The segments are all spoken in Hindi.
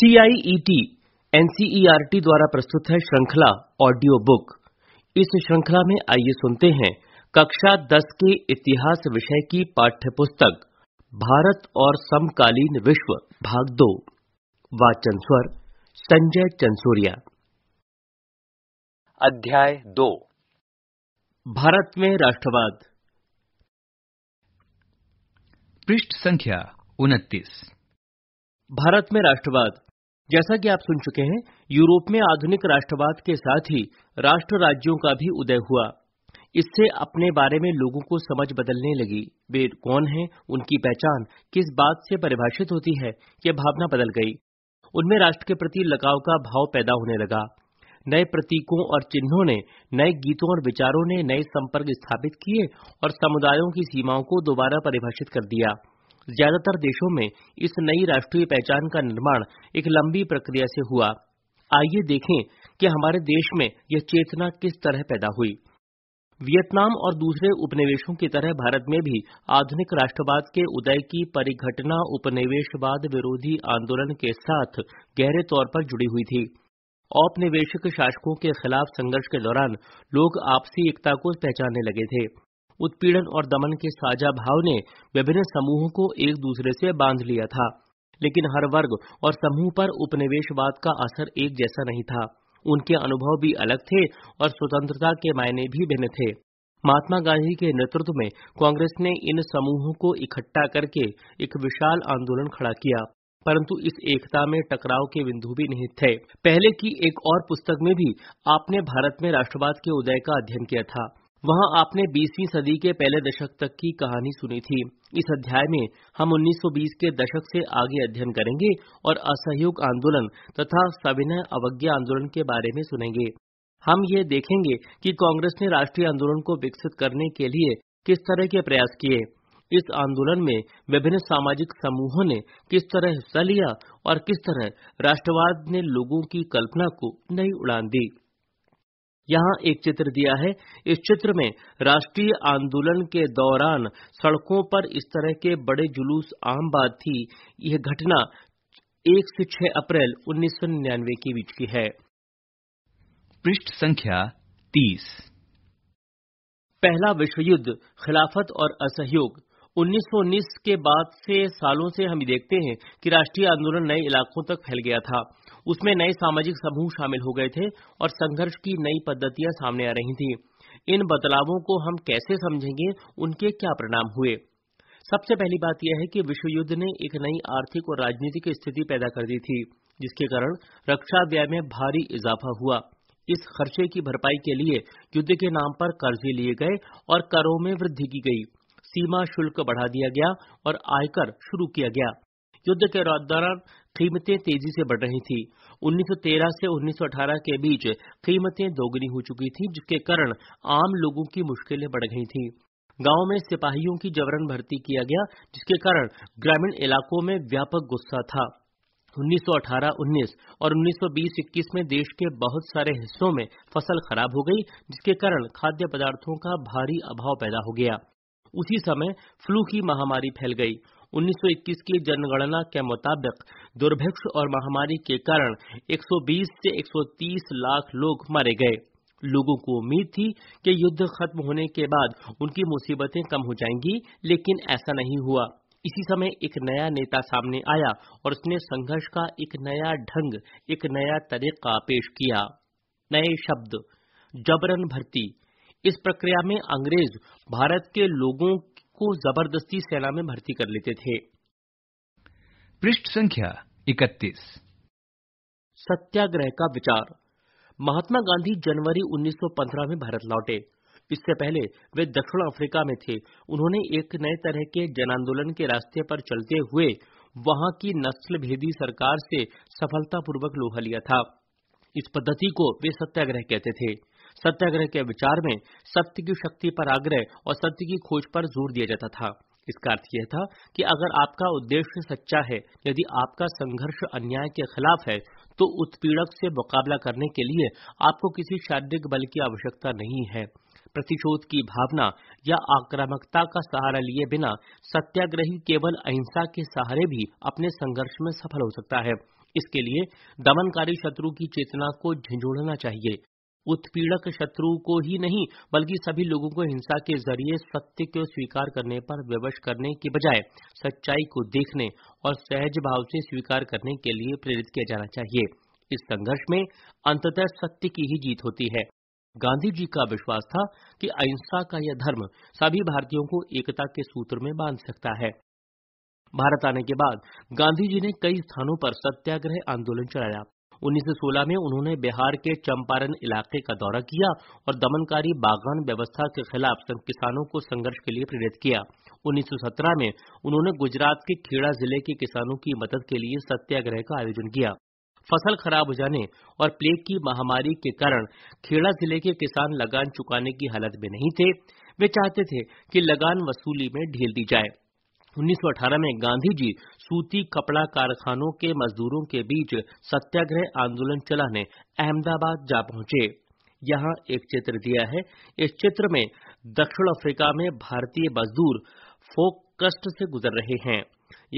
सीआईईटी एनसीईआरटी e e द्वारा प्रस्तुत है श्रृंखला ऑडियो बुक इस श्रृंखला में आइए सुनते हैं कक्षा 10 के इतिहास विषय की पाठ्य पुस्तक भारत और समकालीन विश्व भाग दो वाचन स्वर संजय चंसूरिया अध्याय दो भारत में राष्ट्रवाद पृष्ठ संख्या उनतीस भारत में राष्ट्रवाद जैसा कि आप सुन चुके हैं यूरोप में आधुनिक राष्ट्रवाद के साथ ही राष्ट्र राज्यों का भी उदय हुआ इससे अपने बारे में लोगों को समझ बदलने लगी वे कौन हैं उनकी पहचान किस बात से परिभाषित होती है यह भावना बदल गई उनमें राष्ट्र के प्रति लगाव का भाव पैदा होने लगा नए प्रतीकों और चिन्हों ने नए गीतों और विचारों ने नए संपर्क स्थापित किए और समुदायों की सीमाओं को दोबारा परिभाषित कर दिया ज्यादातर देशों में इस नई राष्ट्रीय पहचान का निर्माण एक लंबी प्रक्रिया से हुआ आइए देखें कि हमारे देश में यह चेतना किस तरह पैदा हुई वियतनाम और दूसरे उपनिवेशों की तरह भारत में भी आधुनिक राष्ट्रवाद के उदय की परिघटना उपनिवेशवाद विरोधी आंदोलन के साथ गहरे तौर पर जुड़ी हुई थी औपनिवेशिक शासकों के खिलाफ संघर्ष के दौरान लोग आपसी एकता को पहचानने लगे थे उत्पीड़न और दमन के साझा भाव ने विभिन्न समूहों को एक दूसरे से बांध लिया था लेकिन हर वर्ग और समूह पर उपनिवेशवाद का असर एक जैसा नहीं था उनके अनुभव भी अलग थे और स्वतंत्रता के मायने भी भिन्न थे महात्मा गांधी के नेतृत्व में कांग्रेस ने इन समूहों को इकट्ठा करके एक विशाल आंदोलन खड़ा किया परंतु इस एकता में टकराव के बिंदु भी निहित थे पहले की एक और पुस्तक में भी आपने भारत में राष्ट्रवाद के उदय का अध्ययन किया था वहां आपने 20वीं सदी के पहले दशक तक की कहानी सुनी थी इस अध्याय में हम 1920 के दशक से आगे अध्ययन करेंगे और असहयोग आंदोलन तथा सविनय अवज्ञा आंदोलन के बारे में सुनेंगे हम ये देखेंगे कि कांग्रेस ने राष्ट्रीय आंदोलन को विकसित करने के लिए किस तरह के प्रयास किए इस आंदोलन में विभिन्न सामाजिक समूहों ने किस तरह हिस्सा लिया और किस तरह राष्ट्रवाद ने लोगों की कल्पना को नई उड़ान दी यहाँ एक चित्र दिया है इस चित्र में राष्ट्रीय आंदोलन के दौरान सड़कों पर इस तरह के बड़े जुलूस आम बात थी यह घटना एक से छह अप्रैल उन्नीस सौ निन्यानवे के बीच की है पृष्ठ संख्या तीस पहला विश्व युद्ध खिलाफत और असहयोग 1919 के बाद से सालों से हम देखते हैं कि राष्ट्रीय आंदोलन नए इलाकों तक फैल गया था उसमें नए सामाजिक समूह शामिल हो गए थे और संघर्ष की नई पद्धतियां सामने आ रही थी इन बदलावों को हम कैसे समझेंगे उनके क्या परिणाम हुए सबसे पहली बात यह है कि विश्व युद्ध ने एक नई आर्थिक और राजनीतिक स्थिति पैदा कर दी थी जिसके कारण रक्षा व्यय में भारी इजाफा हुआ इस खर्चे की भरपाई के लिए युद्ध के नाम पर कर्जे लिए गए और करों में वृद्धि की गई सीमा शुल्क बढ़ा दिया गया और आयकर शुरू किया गया युद्ध के दौरान कीमतें तेजी से बढ़ रही थी 1913 से 1918 के बीच कीमतें दोगुनी हो चुकी थी जिसके कारण आम लोगों की मुश्किलें बढ़ गई थी गांव में सिपाहियों की जबरन भर्ती किया गया जिसके कारण ग्रामीण इलाकों में व्यापक गुस्सा था 1918-19 और 1920-21 में देश के बहुत सारे हिस्सों में फसल खराब हो गई जिसके कारण खाद्य पदार्थों का भारी अभाव पैदा हो गया उसी समय फ्लू की महामारी फैल गई 1921 की जनगणना के मुताबिक दुर्भिक्ष और महामारी के कारण 120 से 130 लाख लोग मारे गए लोगों को उम्मीद थी कि युद्ध खत्म होने के बाद उनकी मुसीबतें कम हो जाएंगी लेकिन ऐसा नहीं हुआ इसी समय एक नया नेता सामने आया और उसने संघर्ष का एक नया ढंग एक नया तरीका पेश किया नए शब्द जबरन भर्ती इस प्रक्रिया में अंग्रेज भारत के लोगों को जबरदस्ती सेना में भर्ती कर लेते थे पृष्ठ संख्या इकतीस सत्याग्रह का विचार महात्मा गांधी जनवरी 1915 में भारत लौटे इससे पहले वे दक्षिण अफ्रीका में थे उन्होंने एक नए तरह के जन आंदोलन के रास्ते पर चलते हुए वहां की नस्ल भेदी सरकार से सफलतापूर्वक लोहा लिया था इस पद्धति को वे सत्याग्रह कहते थे सत्याग्रह के विचार में सत्य की शक्ति पर आग्रह और सत्य की खोज पर जोर दिया जाता था इसका अर्थ यह था कि अगर आपका उद्देश्य सच्चा है यदि आपका संघर्ष अन्याय के खिलाफ है तो उत्पीड़क से मुकाबला करने के लिए आपको किसी शारीरिक बल की आवश्यकता नहीं है प्रतिशोध की भावना या आक्रामकता का सहारा लिए बिना सत्याग्रही केवल अहिंसा के सहारे भी अपने संघर्ष में सफल हो सकता है इसके लिए दमनकारी शत्रु की चेतना को झिझोड़ना चाहिए उत्पीड़क शत्रु को ही नहीं बल्कि सभी लोगों को हिंसा के जरिए सत्य को स्वीकार करने पर विवश करने के बजाय सच्चाई को देखने और सहज भाव से स्वीकार करने के लिए प्रेरित किया जाना चाहिए इस संघर्ष में अंततः सत्य की ही जीत होती है गांधी जी का विश्वास था कि अहिंसा का यह धर्म सभी भारतीयों को एकता के सूत्र में बांध सकता है भारत आने के बाद गांधी जी ने कई स्थानों पर सत्याग्रह आंदोलन चलाया 1916 में उन्होंने बिहार के चंपारण इलाके का दौरा किया और दमनकारी बागान व्यवस्था के खिलाफ किसानों को संघर्ष के लिए प्रेरित किया 1917 में उन्होंने गुजरात के खेड़ा जिले के किसानों की मदद के लिए सत्याग्रह का आयोजन किया फसल खराब हो जाने और प्लेग की महामारी के कारण खेड़ा जिले के किसान लगान चुकाने की हालत में नहीं थे वे चाहते थे कि लगान वसूली में ढील दी जाए 1918 में गांधी जी सूती कपड़ा कारखानों के मजदूरों के बीच सत्याग्रह आंदोलन चलाने अहमदाबाद जा पहुंचे यहां एक चित्र दिया है इस चित्र में दक्षिण अफ्रीका में भारतीय मजदूर फोक कष्ट से गुजर रहे हैं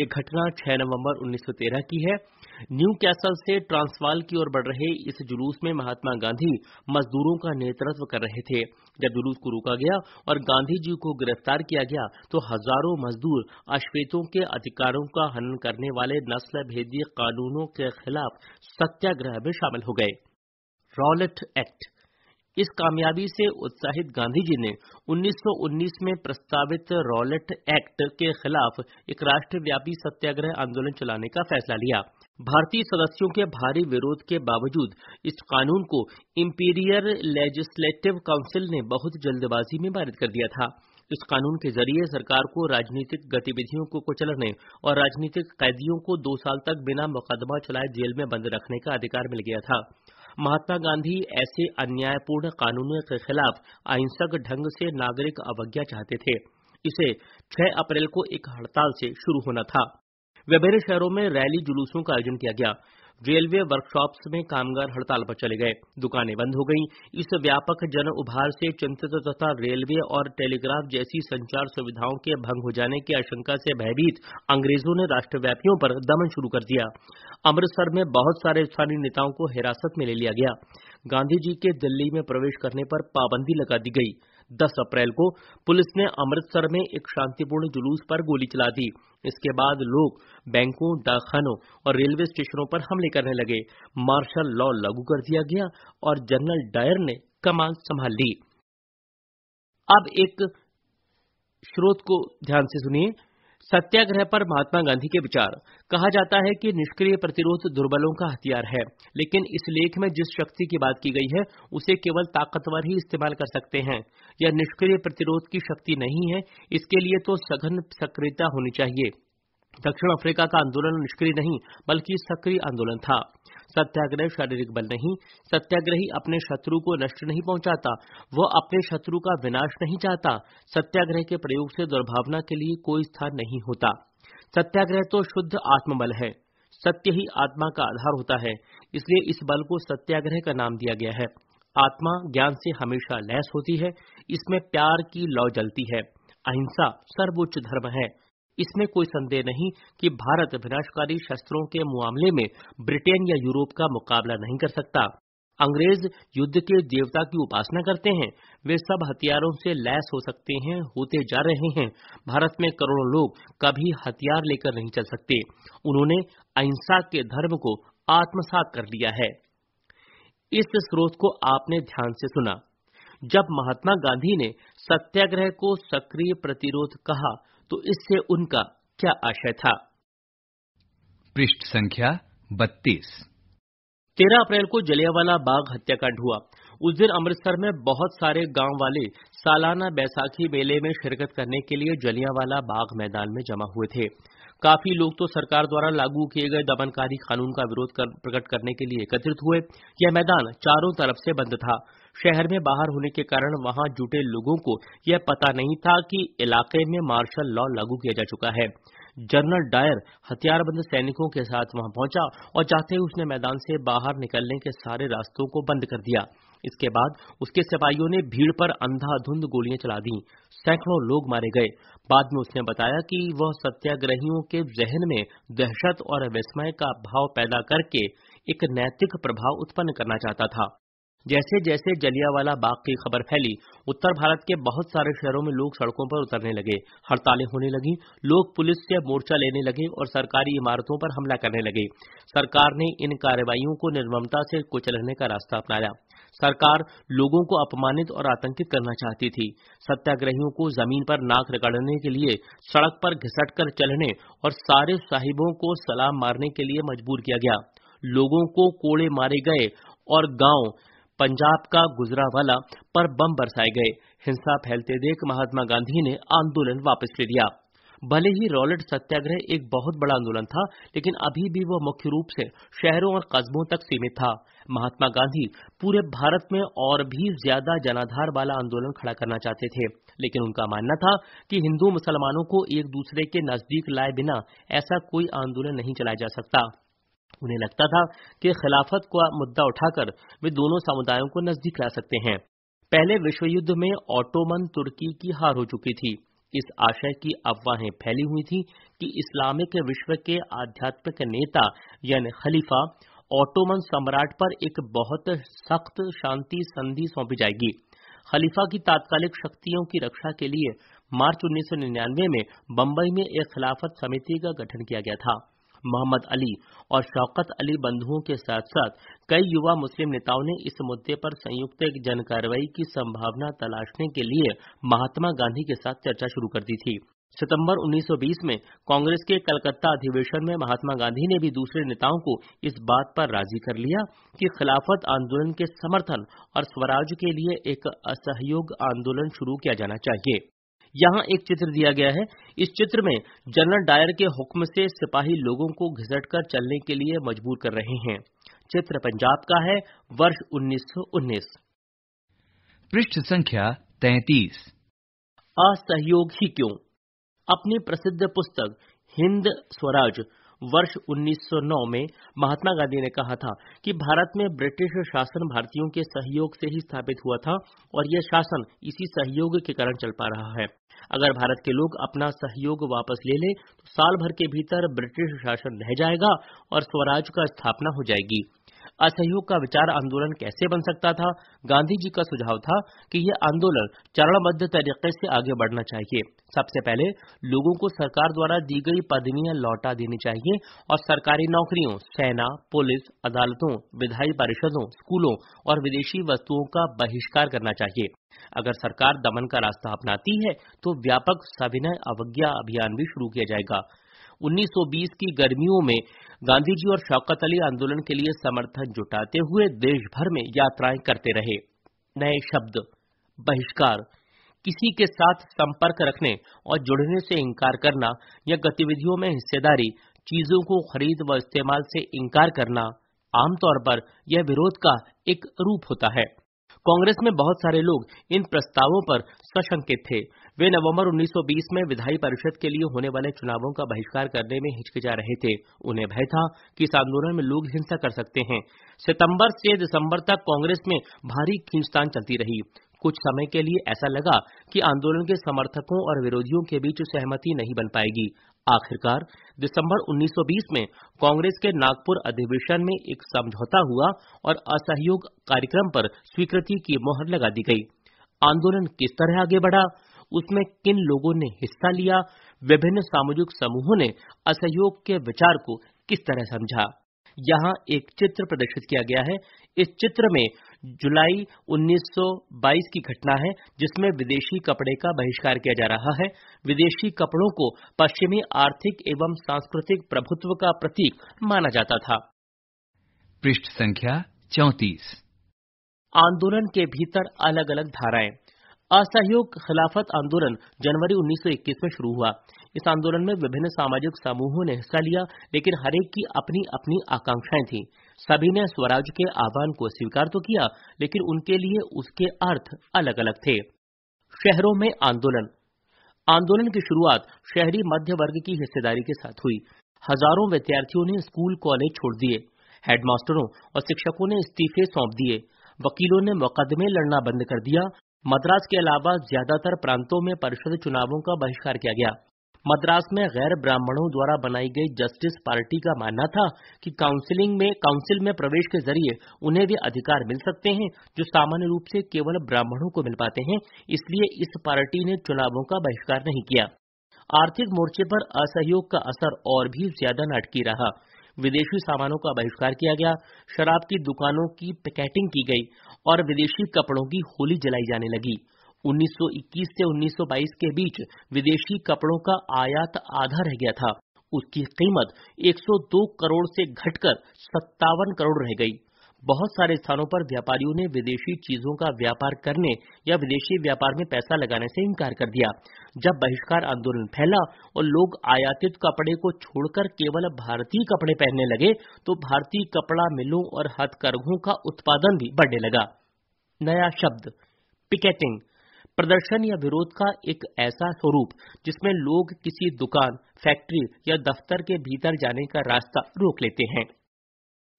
ये घटना 6 नवंबर 1913 की है न्यू कैसल से ट्रांसवाल की ओर बढ़ रहे इस जुलूस में महात्मा गांधी मजदूरों का नेतृत्व कर रहे थे जब जुलूस को रोका गया और गांधी जी को गिरफ्तार किया गया तो हजारों मजदूर अश्वेतों के अधिकारों का हनन करने वाले नस्ल भेदी कानूनों के खिलाफ सत्याग्रह में शामिल हो गए रॉलेट एक्ट इस कामयाबी से उत्साहित गांधी जी ने 1919 में प्रस्तावित रॉलेट एक्ट के खिलाफ एक राष्ट्रव्यापी सत्याग्रह आंदोलन चलाने का फैसला लिया भारतीय सदस्यों के भारी विरोध के बावजूद इस कानून को इंपीरियर लेजिस्लेटिव काउंसिल ने बहुत जल्दबाजी में पारित कर दिया था इस कानून के जरिए सरकार को राजनीतिक गतिविधियों को कुचलने और राजनीतिक कैदियों को दो साल तक बिना मुकदमा चलाए जेल में बंद रखने का अधिकार मिल गया था महात्मा गांधी ऐसे अन्यायपूर्ण कानूनों के खिलाफ अहिंसक ढंग से नागरिक अवज्ञा चाहते थे इसे 6 अप्रैल को एक हड़ताल से शुरू होना था विभिन्न शहरों में रैली जुलूसों का आयोजन किया गया रेलवे वर्कशॉप्स में कामगार हड़ताल पर चले गए दुकानें बंद हो गईं इस व्यापक जन उभार से चिंतित तथा रेलवे और टेलीग्राफ जैसी संचार सुविधाओं के भंग हो जाने की आशंका से भयभीत अंग्रेजों ने राष्ट्रव्यापियों पर दमन शुरू कर दिया अमृतसर में बहुत सारे स्थानीय नेताओं को हिरासत में ले लिया गया गांधी जी के दिल्ली में प्रवेश करने पर पाबंदी लगा दी गयी 10 अप्रैल को पुलिस ने अमृतसर में एक शांतिपूर्ण जुलूस पर गोली चला दी इसके बाद लोग बैंकों डाकखानों और रेलवे स्टेशनों पर हमले करने लगे मार्शल लॉ लागू कर दिया गया और जनरल डायर ने कमान संभाल ली अब एक स्रोत को ध्यान से सुनिए सत्याग्रह पर महात्मा गांधी के विचार कहा जाता है कि निष्क्रिय प्रतिरोध दुर्बलों का हथियार है लेकिन इस लेख में जिस शक्ति की बात की गई है उसे केवल ताकतवर ही इस्तेमाल कर सकते हैं यह निष्क्रिय प्रतिरोध की शक्ति नहीं है इसके लिए तो सघन सक्रियता होनी चाहिए दक्षिण अफ्रीका का आंदोलन निष्क्रिय नहीं बल्कि सक्रिय आंदोलन था सत्याग्रह शारीरिक बल नहीं सत्याग्रही अपने शत्रु को नष्ट नहीं पहुंचाता वह अपने शत्रु का विनाश नहीं चाहता सत्याग्रह के प्रयोग से दुर्भावना के लिए कोई स्थान नहीं होता सत्याग्रह तो शुद्ध आत्मबल है सत्य ही आत्मा का आधार होता है इसलिए इस बल को सत्याग्रह का नाम दिया गया है आत्मा ज्ञान से हमेशा लैस होती है इसमें प्यार की लौ जलती है अहिंसा सर्वोच्च धर्म है इसमें कोई संदेह नहीं कि भारत विनाशकारी शस्त्रों के मामले में ब्रिटेन या यूरोप का मुकाबला नहीं कर सकता अंग्रेज युद्ध के देवता की उपासना करते हैं वे सब हथियारों से लैस हो सकते हैं होते जा रहे हैं भारत में करोड़ों लोग कभी हथियार लेकर नहीं चल सकते उन्होंने अहिंसा के धर्म को आत्मसात कर लिया है इस स्रोत को आपने ध्यान से सुना जब महात्मा गांधी ने सत्याग्रह को सक्रिय प्रतिरोध कहा तो इससे उनका क्या आशय था पृष्ठ संख्या बत्तीस तेरह अप्रैल को जलियावाला बाग हत्याकांड हुआ उस दिन अमृतसर में बहुत सारे गांव वाले सालाना बैसाखी मेले में शिरकत करने के लिए जलियावाला बाग मैदान में जमा हुए थे काफी लोग तो सरकार द्वारा लागू किए गए दमनकारी कानून का विरोध कर, प्रकट करने के लिए एकत्रित हुए यह मैदान चारों तरफ से बंद था शहर में बाहर होने के कारण वहां जुटे लोगों को यह पता नहीं था कि इलाके में मार्शल लॉ लागू किया जा चुका है जनरल डायर हथियारबंद सैनिकों के साथ वहां पहुंचा और जाते ही उसने मैदान से बाहर निकलने के सारे रास्तों को बंद कर दिया इसके बाद उसके सिपाहियों ने भीड़ पर अंधाधुंध गोलियां चला दी सैकड़ों लोग मारे गए बाद में उसने बताया कि वह सत्याग्रहियों के जहन में दहशत और विस्मय का भाव पैदा करके एक नैतिक प्रभाव उत्पन्न करना चाहता था जैसे जैसे जलियावाला बाग की खबर फैली उत्तर भारत के बहुत सारे शहरों में लोग सड़कों पर उतरने लगे हड़तालें होने लगी लोग पुलिस से मोर्चा लेने लगे और सरकारी इमारतों पर हमला करने लगे सरकार ने इन कार्रवाईयों को निर्ममता से कुचलने का रास्ता अपनाया सरकार लोगों को अपमानित और आतंकित करना चाहती थी सत्याग्रहियों को जमीन पर नाक रगड़ने के लिए सड़क पर घिसटकर चलने और सारे साहिबों को सलाम मारने के लिए मजबूर किया गया लोगों को कोड़े मारे गए और गांव पंजाब का गुजरावाला पर बम बरसाए गए हिंसा फैलते देख महात्मा गांधी ने आंदोलन वापस ले लिया भले ही रॉलेट सत्याग्रह एक बहुत बड़ा आंदोलन था लेकिन अभी भी वह मुख्य रूप से शहरों और कस्बों तक सीमित था महात्मा गांधी पूरे भारत में और भी ज्यादा जनाधार वाला आंदोलन खड़ा करना चाहते थे लेकिन उनका मानना था कि हिंदू मुसलमानों को एक दूसरे के नजदीक लाए बिना ऐसा कोई आंदोलन नहीं चलाया जा सकता उन्हें लगता था कि खिलाफत का मुद्दा उठाकर वे दोनों समुदायों को नजदीक ला सकते हैं पहले विश्व युद्ध में ऑटोमन तुर्की की हार हो चुकी थी इस आशय की अफवाहें फैली हुई थी कि इस्लामिक विश्व के आध्यात्मिक नेता यानी खलीफा ऑटोमन सम्राट पर एक बहुत सख्त शांति संधि सौंपी जाएगी खलीफा की तात्कालिक शक्तियों की रक्षा के लिए मार्च 1999 में बम्बई में एक खिलाफत समिति का गठन किया गया था मोहम्मद अली और शौकत अली बंधुओं के साथ साथ कई युवा मुस्लिम नेताओं ने इस मुद्दे पर संयुक्त जन कार्रवाई की संभावना तलाशने के लिए महात्मा गांधी के साथ चर्चा शुरू कर दी थी सितंबर 1920 में कांग्रेस के कलकत्ता अधिवेशन में महात्मा गांधी ने भी दूसरे नेताओं को इस बात पर राजी कर लिया कि खिलाफत आंदोलन के समर्थन और स्वराज के लिए एक असहयोग आंदोलन शुरू किया जाना चाहिए यहाँ एक चित्र दिया गया है इस चित्र में जनरल डायर के हुक्म से सिपाही लोगों को घिसटकर चलने के लिए मजबूर कर रहे हैं चित्र पंजाब का है वर्ष 1919 पृष्ठ संख्या 33 असहयोग ही क्यों अपनी प्रसिद्ध पुस्तक हिंद स्वराज वर्ष 1909 में महात्मा गांधी ने कहा था कि भारत में ब्रिटिश शासन भारतीयों के सहयोग से ही स्थापित हुआ था और यह शासन इसी सहयोग के कारण चल पा रहा है अगर भारत के लोग अपना सहयोग वापस ले लें तो साल भर के भीतर ब्रिटिश शासन रह जाएगा और स्वराज का स्थापना हो जाएगी असहयोग का विचार आंदोलन कैसे बन सकता था गांधी जी का सुझाव था कि यह आंदोलन चरणबद्ध तरीके से आगे बढ़ना चाहिए सबसे पहले लोगों को सरकार द्वारा दी गई पदवियां लौटा देनी चाहिए और सरकारी नौकरियों सेना पुलिस अदालतों विधायी परिषदों स्कूलों और विदेशी वस्तुओं का बहिष्कार करना चाहिए अगर सरकार दमन का रास्ता अपनाती है तो व्यापक सविनय अवज्ञा अभियान भी शुरू किया जाएगा 1920 की गर्मियों में गांधी जी और शौकत अली आंदोलन के लिए समर्थन जुटाते हुए देश भर में यात्राएं करते रहे नए शब्द बहिष्कार किसी के साथ संपर्क रखने और जुड़ने से इंकार करना या गतिविधियों में हिस्सेदारी चीजों को खरीद व इस्तेमाल से इंकार करना आमतौर पर यह विरोध का एक रूप होता है कांग्रेस में बहुत सारे लोग इन प्रस्तावों पर सशंकित थे वे नवंबर 1920 में विधायी परिषद के लिए होने वाले चुनावों का बहिष्कार करने में हिचकिचा रहे थे उन्हें भय था कि इस आंदोलन में लोग हिंसा कर सकते हैं सितंबर से दिसंबर तक कांग्रेस में भारी खींचतान चलती रही कुछ समय के लिए ऐसा लगा कि आंदोलन के समर्थकों और विरोधियों के बीच सहमति नहीं बन पाएगी आखिरकार दिसंबर 1920 में कांग्रेस के नागपुर अधिवेशन में एक समझौता हुआ और असहयोग कार्यक्रम पर स्वीकृति की मोहर लगा दी गई आंदोलन किस तरह आगे बढ़ा उसमें किन लोगों ने हिस्सा लिया विभिन्न सामाजिक समूहों ने असहयोग के विचार को किस तरह समझा यहाँ एक चित्र प्रदर्शित किया गया है इस चित्र में जुलाई 1922 की घटना है जिसमें विदेशी कपड़े का बहिष्कार किया जा रहा है विदेशी कपड़ों को पश्चिमी आर्थिक एवं सांस्कृतिक प्रभुत्व का प्रतीक माना जाता था पृष्ठ संख्या चौतीस आंदोलन के भीतर अलग अलग धाराएं असहयोग खिलाफत आंदोलन जनवरी 1921 में शुरू हुआ इस आंदोलन में विभिन्न सामाजिक समूहों ने हिस्सा लिया लेकिन हरेक की अपनी अपनी आकांक्षाएं थी सभी ने स्वराज के आह्वान को स्वीकार तो किया लेकिन उनके लिए उसके अर्थ अलग अलग थे शहरों में आंदोलन आंदोलन की शुरुआत शहरी मध्य वर्ग की हिस्सेदारी के साथ हुई हजारों विद्यार्थियों ने स्कूल कॉलेज छोड़ दिए हेडमास्टरों और शिक्षकों ने इस्तीफे सौंप दिए वकीलों ने मुकदमे लड़ना बंद कर दिया मद्रास के अलावा ज्यादातर प्रांतों में परिषद चुनावों का बहिष्कार किया गया मद्रास में गैर ब्राह्मणों द्वारा बनाई गई जस्टिस पार्टी का मानना था कि काउंसिलिंग में काउंसिल में प्रवेश के जरिए उन्हें वे अधिकार मिल सकते हैं जो सामान्य रूप से केवल ब्राह्मणों को मिल पाते हैं इसलिए इस पार्टी ने चुनावों का बहिष्कार नहीं किया आर्थिक मोर्चे पर असहयोग का असर और भी ज्यादा नाटकी रहा विदेशी सामानों का बहिष्कार किया गया शराब की दुकानों की पैकेटिंग की गई और विदेशी कपड़ों की होली जलाई जाने लगी 1921 से 1922 के बीच विदेशी कपड़ों का आयात आधा रह गया था उसकी कीमत 102 करोड़ से घटकर सत्तावन करोड़ रह गई बहुत सारे स्थानों पर व्यापारियों ने विदेशी चीजों का व्यापार करने या विदेशी व्यापार में पैसा लगाने से इनकार कर दिया जब बहिष्कार आंदोलन फैला और लोग आयातित कपड़े को छोड़कर केवल भारतीय कपड़े पहनने लगे तो भारतीय कपड़ा मिलों और हथकरघों का उत्पादन भी बढ़ने लगा नया शब्द पिकेटिंग प्रदर्शन या विरोध का एक ऐसा स्वरूप जिसमें लोग किसी दुकान फैक्ट्री या दफ्तर के भीतर जाने का रास्ता रोक लेते हैं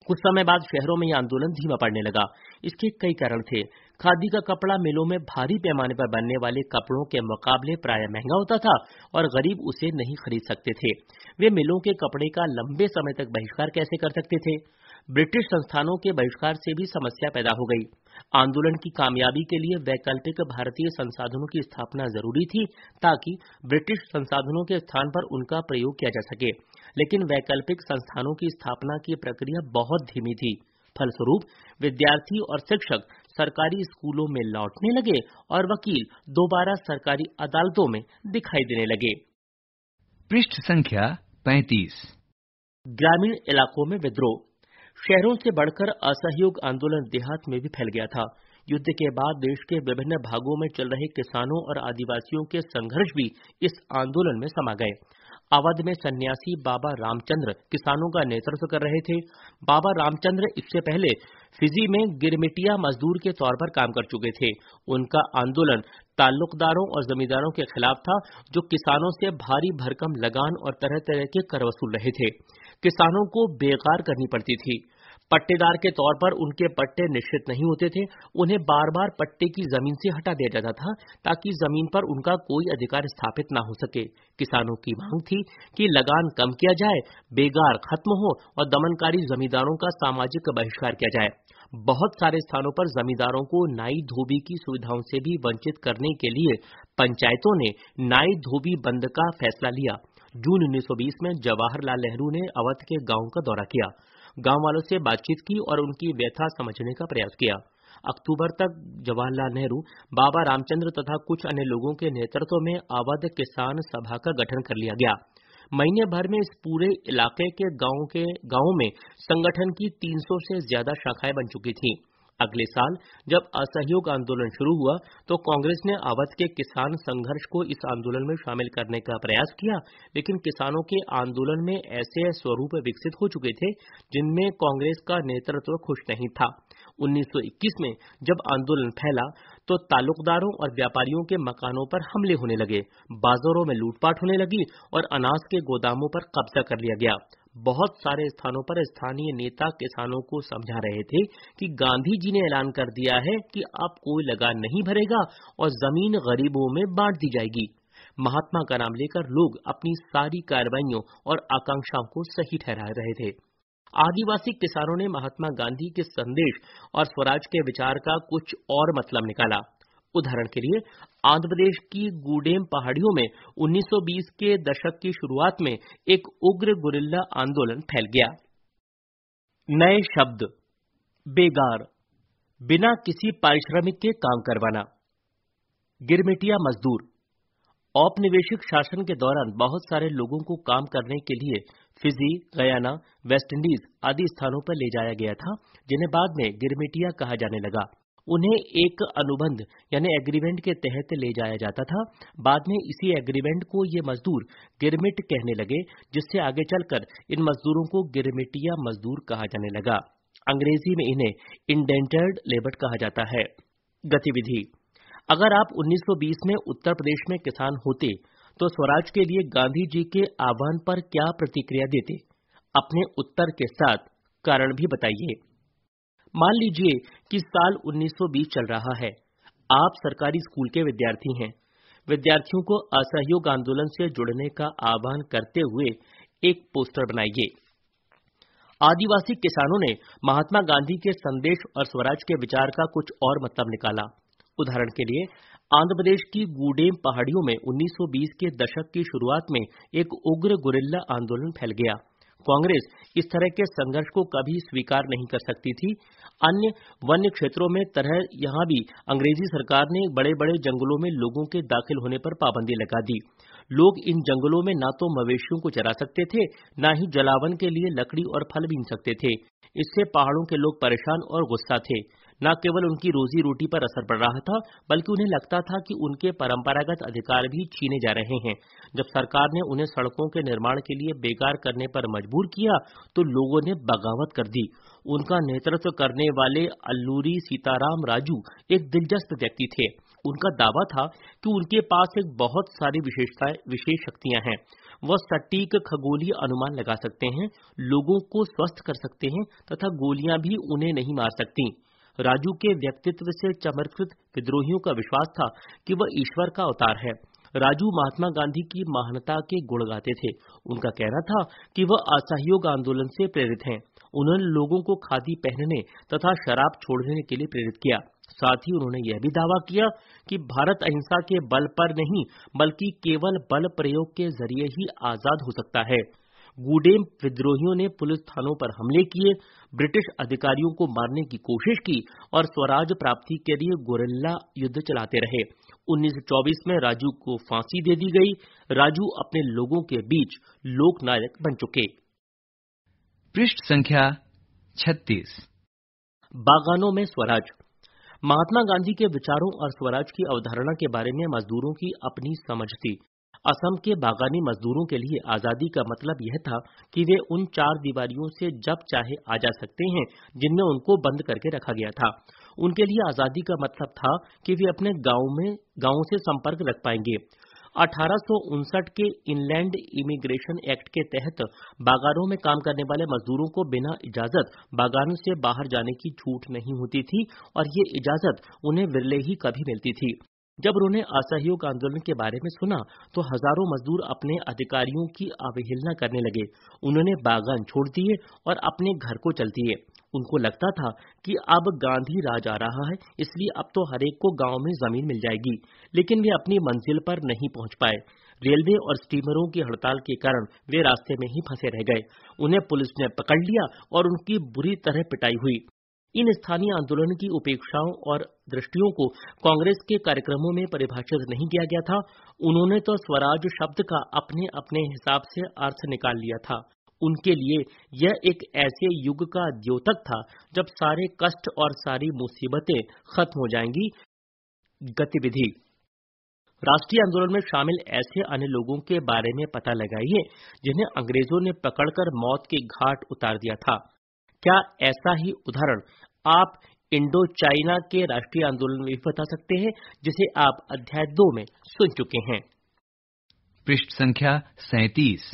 कुछ समय बाद शहरों में यह आंदोलन धीमा पड़ने लगा इसके कई कारण थे खादी का कपड़ा मिलों में भारी पैमाने पर बनने वाले कपड़ों के मुकाबले प्राय महंगा होता था और गरीब उसे नहीं खरीद सकते थे वे मिलों के कपड़े का लंबे समय तक बहिष्कार कैसे कर सकते थे ब्रिटिश संस्थानों के बहिष्कार से भी समस्या पैदा हो गई आंदोलन की कामयाबी के लिए वैकल्पिक भारतीय संसाधनों की स्थापना जरूरी थी ताकि ब्रिटिश संसाधनों के स्थान पर उनका प्रयोग किया जा सके लेकिन वैकल्पिक संस्थानों की स्थापना की प्रक्रिया बहुत धीमी थी फलस्वरूप विद्यार्थी और शिक्षक सरकारी स्कूलों में लौटने लगे और वकील दोबारा सरकारी अदालतों में दिखाई देने लगे पृष्ठ संख्या पैंतीस ग्रामीण इलाकों में विद्रोह शहरों से बढ़कर असहयोग आंदोलन देहात में भी फैल गया था युद्ध के बाद देश के विभिन्न भागों में चल रहे किसानों और आदिवासियों के संघर्ष भी इस आंदोलन में समा गए अवध में सन्यासी बाबा रामचंद्र किसानों का नेतृत्व कर रहे थे बाबा रामचंद्र इससे पहले फिजी में गिरमिटिया मजदूर के तौर पर काम कर चुके थे उनका आंदोलन ताल्लुकदारों और जमींदारों के खिलाफ था जो किसानों से भारी भरकम लगान और तरह तरह के कर वसूल रहे थे किसानों को बेकार करनी पड़ती थी पट्टेदार के तौर पर उनके पट्टे निश्चित नहीं होते थे उन्हें बार बार पट्टे की जमीन से हटा दिया जाता था ताकि जमीन पर उनका कोई अधिकार स्थापित ना हो सके किसानों की मांग थी कि लगान कम किया जाए बेगार खत्म हो और दमनकारी जमींदारों का सामाजिक बहिष्कार किया जाए बहुत सारे स्थानों पर जमींदारों को नाई धोबी की सुविधाओं से भी वंचित करने के लिए पंचायतों ने नाई धोबी बंद का फैसला लिया जून 1920 में जवाहरलाल नेहरू ने अवध के गांव का दौरा किया गांव वालों से बातचीत की और उनकी व्यथा समझने का प्रयास किया अक्टूबर तक जवाहरलाल नेहरू बाबा रामचंद्र तथा कुछ अन्य लोगों के नेतृत्व में अवध किसान सभा का गठन कर लिया गया महीने भर में इस पूरे इलाके के गांव के गांवों में संगठन की 300 से ज्यादा शाखाएं बन चुकी थीं। अगले साल जब असहयोग आंदोलन शुरू हुआ तो कांग्रेस ने अवध के किसान संघर्ष को इस आंदोलन में शामिल करने का प्रयास किया लेकिन किसानों के आंदोलन में ऐसे स्वरूप विकसित हो चुके थे जिनमें कांग्रेस का नेतृत्व खुश नहीं था 1921 में जब आंदोलन फैला तो ताल्लुकदारों और व्यापारियों के मकानों पर हमले होने लगे बाजारों में लूटपाट होने लगी और अनाज के गोदामों पर कब्जा कर लिया गया बहुत सारे स्थानों पर स्थानीय नेता किसानों को समझा रहे थे कि गांधी जी ने ऐलान कर दिया है कि अब कोई लगान नहीं भरेगा और जमीन गरीबों में बांट दी जाएगी महात्मा का नाम लेकर लोग अपनी सारी कार्रवाइयों और आकांक्षाओं को सही ठहरा रहे थे आदिवासी किसानों ने महात्मा गांधी के संदेश और स्वराज के विचार का कुछ और मतलब निकाला उदाहरण के लिए आंध्र प्रदेश की गुडेम पहाड़ियों में 1920 के दशक की शुरुआत में एक उग्र गुरिल्ला आंदोलन फैल गया नए शब्द बेगार बिना किसी पारिश्रमिक के काम करवाना गिरमिटिया मजदूर औपनिवेशिक शासन के दौरान बहुत सारे लोगों को काम करने के लिए फिजी गयाना वेस्टइंडीज आदि स्थानों पर ले जाया गया था जिन्हें बाद में गिरमिटिया कहा जाने लगा उन्हें एक अनुबंध यानी एग्रीमेंट के तहत ले जाया जाता था बाद में इसी एग्रीमेंट को ये मजदूर गिरमिट कहने लगे जिससे आगे चलकर इन मजदूरों को गिरमिटिया मजदूर कहा जाने लगा अंग्रेजी में इन्हें इंडेंटर्ड लेबर कहा जाता है गतिविधि अगर आप 1920 में उत्तर प्रदेश में किसान होते तो स्वराज के लिए गांधी जी के आह्वान पर क्या प्रतिक्रिया देते अपने उत्तर के साथ कारण भी बताइए मान लीजिए कि साल 1920 चल रहा है आप सरकारी स्कूल के विद्यार्थी हैं विद्यार्थियों को असहयोग आंदोलन से जुड़ने का आह्वान करते हुए एक पोस्टर बनाइए आदिवासी किसानों ने महात्मा गांधी के संदेश और स्वराज के विचार का कुछ और मतलब निकाला उदाहरण के लिए आंध्र प्रदेश की गुडेम पहाड़ियों में 1920 के दशक की शुरुआत में एक उग्र गुरिल्ला आंदोलन फैल गया कांग्रेस इस तरह के संघर्ष को कभी स्वीकार नहीं कर सकती थी अन्य वन्य क्षेत्रों में तरह यहां भी अंग्रेजी सरकार ने बड़े बड़े जंगलों में लोगों के दाखिल होने पर पाबंदी लगा दी लोग इन जंगलों में न तो मवेशियों को चरा सकते थे न ही जलावन के लिए लकड़ी और फल बीन सकते थे इससे पहाड़ों के लोग परेशान और गुस्सा थे न केवल उनकी रोजी रोटी पर असर पड़ रहा था बल्कि उन्हें लगता था कि उनके परंपरागत अधिकार भी छीने जा रहे हैं जब सरकार ने उन्हें सड़कों के निर्माण के लिए बेकार करने पर मजबूर किया तो लोगों ने बगावत कर दी उनका नेतृत्व करने वाले अल्लूरी सीताराम राजू एक दिलचस्प व्यक्ति थे उनका दावा था कि उनके पास एक बहुत सारी विशेषताएं विशेष शक्तियां हैं वह सटीक खगोलीय अनुमान लगा सकते हैं लोगों को स्वस्थ कर सकते हैं तथा गोलियां भी उन्हें नहीं मार सकती राजू के व्यक्तित्व से चमरकृत विद्रोहियों का विश्वास था कि वह ईश्वर का अवतार है राजू महात्मा गांधी की महानता के गुण गाते थे उनका कहना था कि वह असहयोग आंदोलन से प्रेरित हैं उन्होंने लोगों को खादी पहनने तथा शराब छोड़ने के लिए प्रेरित किया साथ ही उन्होंने यह भी दावा किया कि भारत अहिंसा के बल पर नहीं बल्कि केवल बल प्रयोग के जरिए ही आजाद हो सकता है गुडेम विद्रोहियों ने पुलिस थानों पर हमले किए ब्रिटिश अधिकारियों को मारने की कोशिश की और स्वराज प्राप्ति के लिए गोरिल्ला युद्ध चलाते रहे 1924 में राजू को फांसी दे दी गई राजू अपने लोगों के बीच लोकनायक बन चुके पृष्ठ संख्या 36 बागानों में स्वराज महात्मा गांधी के विचारों और स्वराज की अवधारणा के बारे में मजदूरों की अपनी समझ थी असम के बागानी मजदूरों के लिए आजादी का मतलब यह था कि वे उन चार दीवारियों से जब चाहे आ जा सकते हैं जिनमें उनको बंद करके रखा गया था उनके लिए आजादी का मतलब था कि वे अपने गांव में गांव से संपर्क रख पाएंगे अठारह के इनलैंड इमिग्रेशन एक्ट के तहत बागानों में काम करने वाले मजदूरों को बिना इजाजत बागान से बाहर जाने की छूट नहीं होती थी और ये इजाजत उन्हें विरले ही कभी मिलती थी जब उन्होंने असहयोग आंदोलन के बारे में सुना तो हजारों मजदूर अपने अधिकारियों की अवहेलना करने लगे उन्होंने बागान छोड़ दिए और अपने घर को चल दिए उनको लगता था कि अब गांधी राज आ रहा है इसलिए अब तो हरेक को गांव में जमीन मिल जाएगी लेकिन वे अपनी मंजिल पर नहीं पहुंच पाए रेलवे और स्टीमरों की हड़ताल के कारण वे रास्ते में ही फंसे रह गए उन्हें पुलिस ने पकड़ लिया और उनकी बुरी तरह पिटाई हुई इन स्थानीय आंदोलन की उपेक्षाओं और दृष्टियों को कांग्रेस के कार्यक्रमों में परिभाषित नहीं किया गया था उन्होंने तो स्वराज शब्द का अपने अपने हिसाब से अर्थ निकाल लिया था उनके लिए यह एक ऐसे युग का द्योतक था जब सारे कष्ट और सारी मुसीबतें खत्म हो जाएंगी गतिविधि राष्ट्रीय आंदोलन में शामिल ऐसे अन्य लोगों के बारे में पता लगाइए जिन्हें अंग्रेजों ने पकड़कर मौत के घाट उतार दिया था क्या ऐसा ही उदाहरण आप इंडो चाइना के राष्ट्रीय आंदोलन में भी बता सकते हैं जिसे आप अध्याय दो में सुन चुके हैं पृष्ठ संख्या सैतीस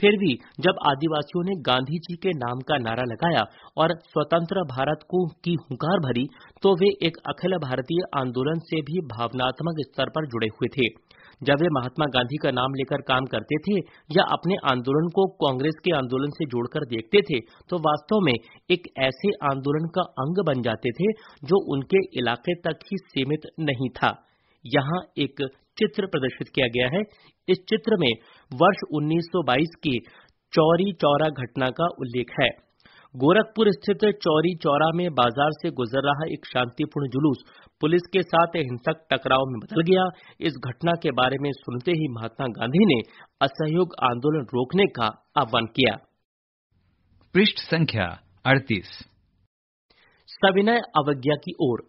फिर भी जब आदिवासियों ने गांधी जी के नाम का नारा लगाया और स्वतंत्र भारत को की हुकार भरी तो वे एक अखिल भारतीय आंदोलन से भी भावनात्मक स्तर पर जुड़े हुए थे जब वे महात्मा गांधी का नाम लेकर काम करते थे या अपने आंदोलन को कांग्रेस के आंदोलन से जोड़कर देखते थे तो वास्तव में एक ऐसे आंदोलन का अंग बन जाते थे जो उनके इलाके तक ही सीमित नहीं था यहाँ एक चित्र प्रदर्शित किया गया है इस चित्र में वर्ष 1922 की चौरी चौरा घटना का उल्लेख है गोरखपुर स्थित चौरी चौरा में बाजार से गुजर रहा एक शांतिपूर्ण जुलूस पुलिस के साथ हिंसक टकराव में बदल गया इस घटना के बारे में सुनते ही महात्मा गांधी ने असहयोग आंदोलन रोकने का आह्वान किया पृष्ठ संख्या अड़तीस सविनय अवज्ञा की ओर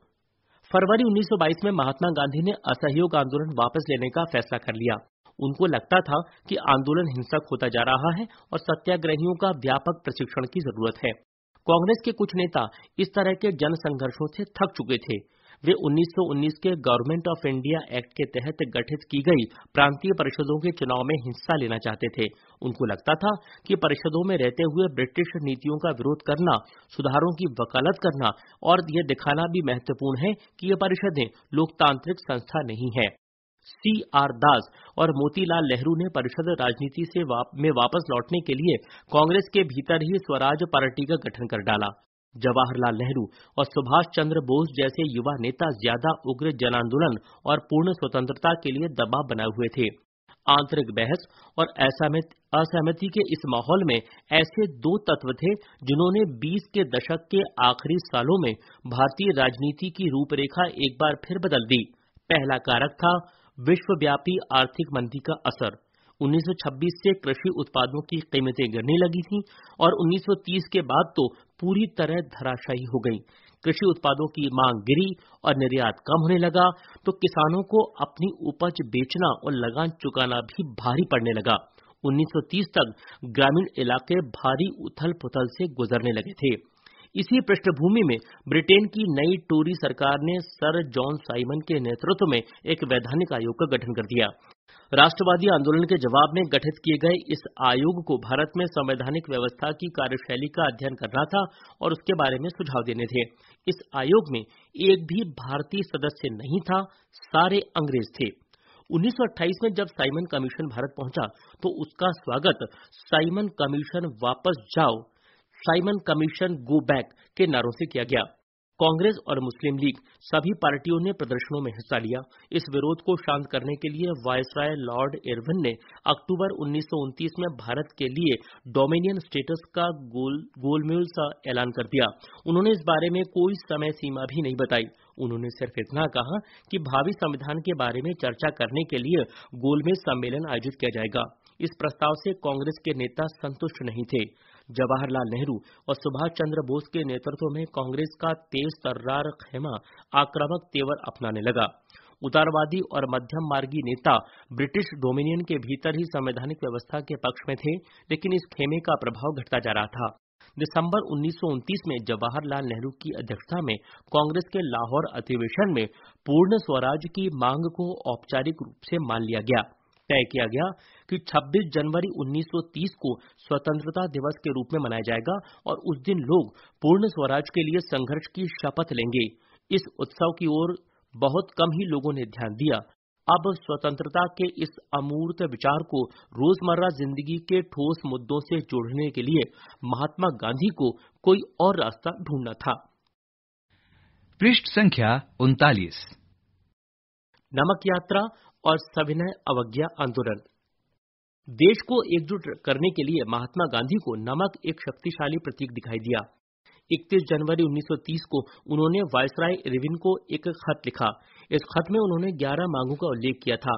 फरवरी 1922 में महात्मा गांधी ने असहयोग आंदोलन वापस लेने का फैसला कर लिया उनको लगता था कि आंदोलन हिंसक होता जा रहा है और सत्याग्रहियों का व्यापक प्रशिक्षण की जरूरत है कांग्रेस के कुछ नेता इस तरह के जन संघर्षो से थक चुके थे वे 1919 के गवर्नमेंट ऑफ इंडिया एक्ट के तहत गठित की गई प्रांतीय परिषदों के चुनाव में हिस्सा लेना चाहते थे उनको लगता था कि परिषदों में रहते हुए ब्रिटिश नीतियों का विरोध करना सुधारों की वकालत करना और यह दिखाना भी महत्वपूर्ण है कि ये परिषदें लोकतांत्रिक संस्था नहीं है सी आर दास और मोतीलाल नेहरू ने परिषद राजनीति से वाप, में वापस लौटने के लिए कांग्रेस के भीतर ही स्वराज पार्टी का गठन कर डाला जवाहरलाल नेहरू और सुभाष चंद्र बोस जैसे युवा नेता ज्यादा उग्र जन आंदोलन और पूर्ण स्वतंत्रता के लिए दबाव बनाए हुए थे आंतरिक बहस और असहमति के इस माहौल में ऐसे दो तत्व थे जिन्होंने 20 के दशक के आखिरी सालों में भारतीय राजनीति की रूपरेखा एक बार फिर बदल दी पहला कारक था विश्वव्यापी आर्थिक मंदी का असर 1926 से कृषि उत्पादों की कीमतें गिरने लगी थीं और 1930 के बाद तो पूरी तरह धराशायी हो गई कृषि उत्पादों की मांग गिरी और निर्यात कम होने लगा तो किसानों को अपनी उपज बेचना और लगान चुकाना भी भारी पड़ने लगा 1930 तक ग्रामीण इलाके भारी उथल पुथल से गुजरने लगे थे इसी पृष्ठभूमि में ब्रिटेन की नई टोरी सरकार ने सर जॉन साइमन के नेतृत्व में एक वैधानिक आयोग का गठन कर दिया राष्ट्रवादी आंदोलन के जवाब में गठित किए गए इस आयोग को भारत में संवैधानिक व्यवस्था की कार्यशैली का अध्ययन करना था और उसके बारे में सुझाव देने थे इस आयोग में एक भी भारतीय सदस्य नहीं था सारे अंग्रेज थे 1928 में जब साइमन कमीशन भारत पहुंचा तो उसका स्वागत साइमन कमीशन वापस जाओ साइमन कमीशन गो बैक के नारों से किया गया कांग्रेस और मुस्लिम लीग सभी पार्टियों ने प्रदर्शनों में हिस्सा लिया इस विरोध को शांत करने के लिए वायसराय लॉर्ड इरविन ने अक्टूबर उन्नीस में भारत के लिए डोमिनियन स्टेटस का गोलमेल सा ऐलान कर दिया उन्होंने इस बारे में कोई समय सीमा भी नहीं बताई उन्होंने सिर्फ इतना कहा कि भावी संविधान के बारे में चर्चा करने के लिए गोलमेल सम्मेलन आयोजित किया जाएगा इस प्रस्ताव से कांग्रेस के नेता संतुष्ट नहीं थे जवाहरलाल नेहरू और सुभाष चंद्र बोस के नेतृत्व में कांग्रेस का तेज तर्रार खेमा आक्रामक तेवर अपनाने लगा उदारवादी और मध्यम मार्गी नेता ब्रिटिश डोमिनियन के भीतर ही संवैधानिक व्यवस्था के पक्ष में थे लेकिन इस खेमे का प्रभाव घटता जा रहा था दिसंबर उन्नीस में जवाहरलाल नेहरू की अध्यक्षता में कांग्रेस के लाहौर अधिवेशन में पूर्ण स्वराज की मांग को औपचारिक रूप से मान लिया गया तय किया गया कि 26 जनवरी 1930 को स्वतंत्रता दिवस के रूप में मनाया जाएगा और उस दिन लोग पूर्ण स्वराज के लिए संघर्ष की शपथ लेंगे इस उत्सव की ओर बहुत कम ही लोगों ने ध्यान दिया अब स्वतंत्रता के इस अमूर्त विचार को रोजमर्रा जिंदगी के ठोस मुद्दों से जोड़ने के लिए महात्मा गांधी को कोई और रास्ता ढूंढना था पृष्ठ संख्या उनतालीस नमक यात्रा और सविनय अवज्ञा आंदोलन देश को एकजुट करने के लिए महात्मा गांधी को नमक एक शक्तिशाली प्रतीक दिखाई दिया 31 जनवरी 1930 को उन्होंने वायसराय रिविन को एक खत लिखा इस खत में उन्होंने 11 मांगों का उल्लेख किया था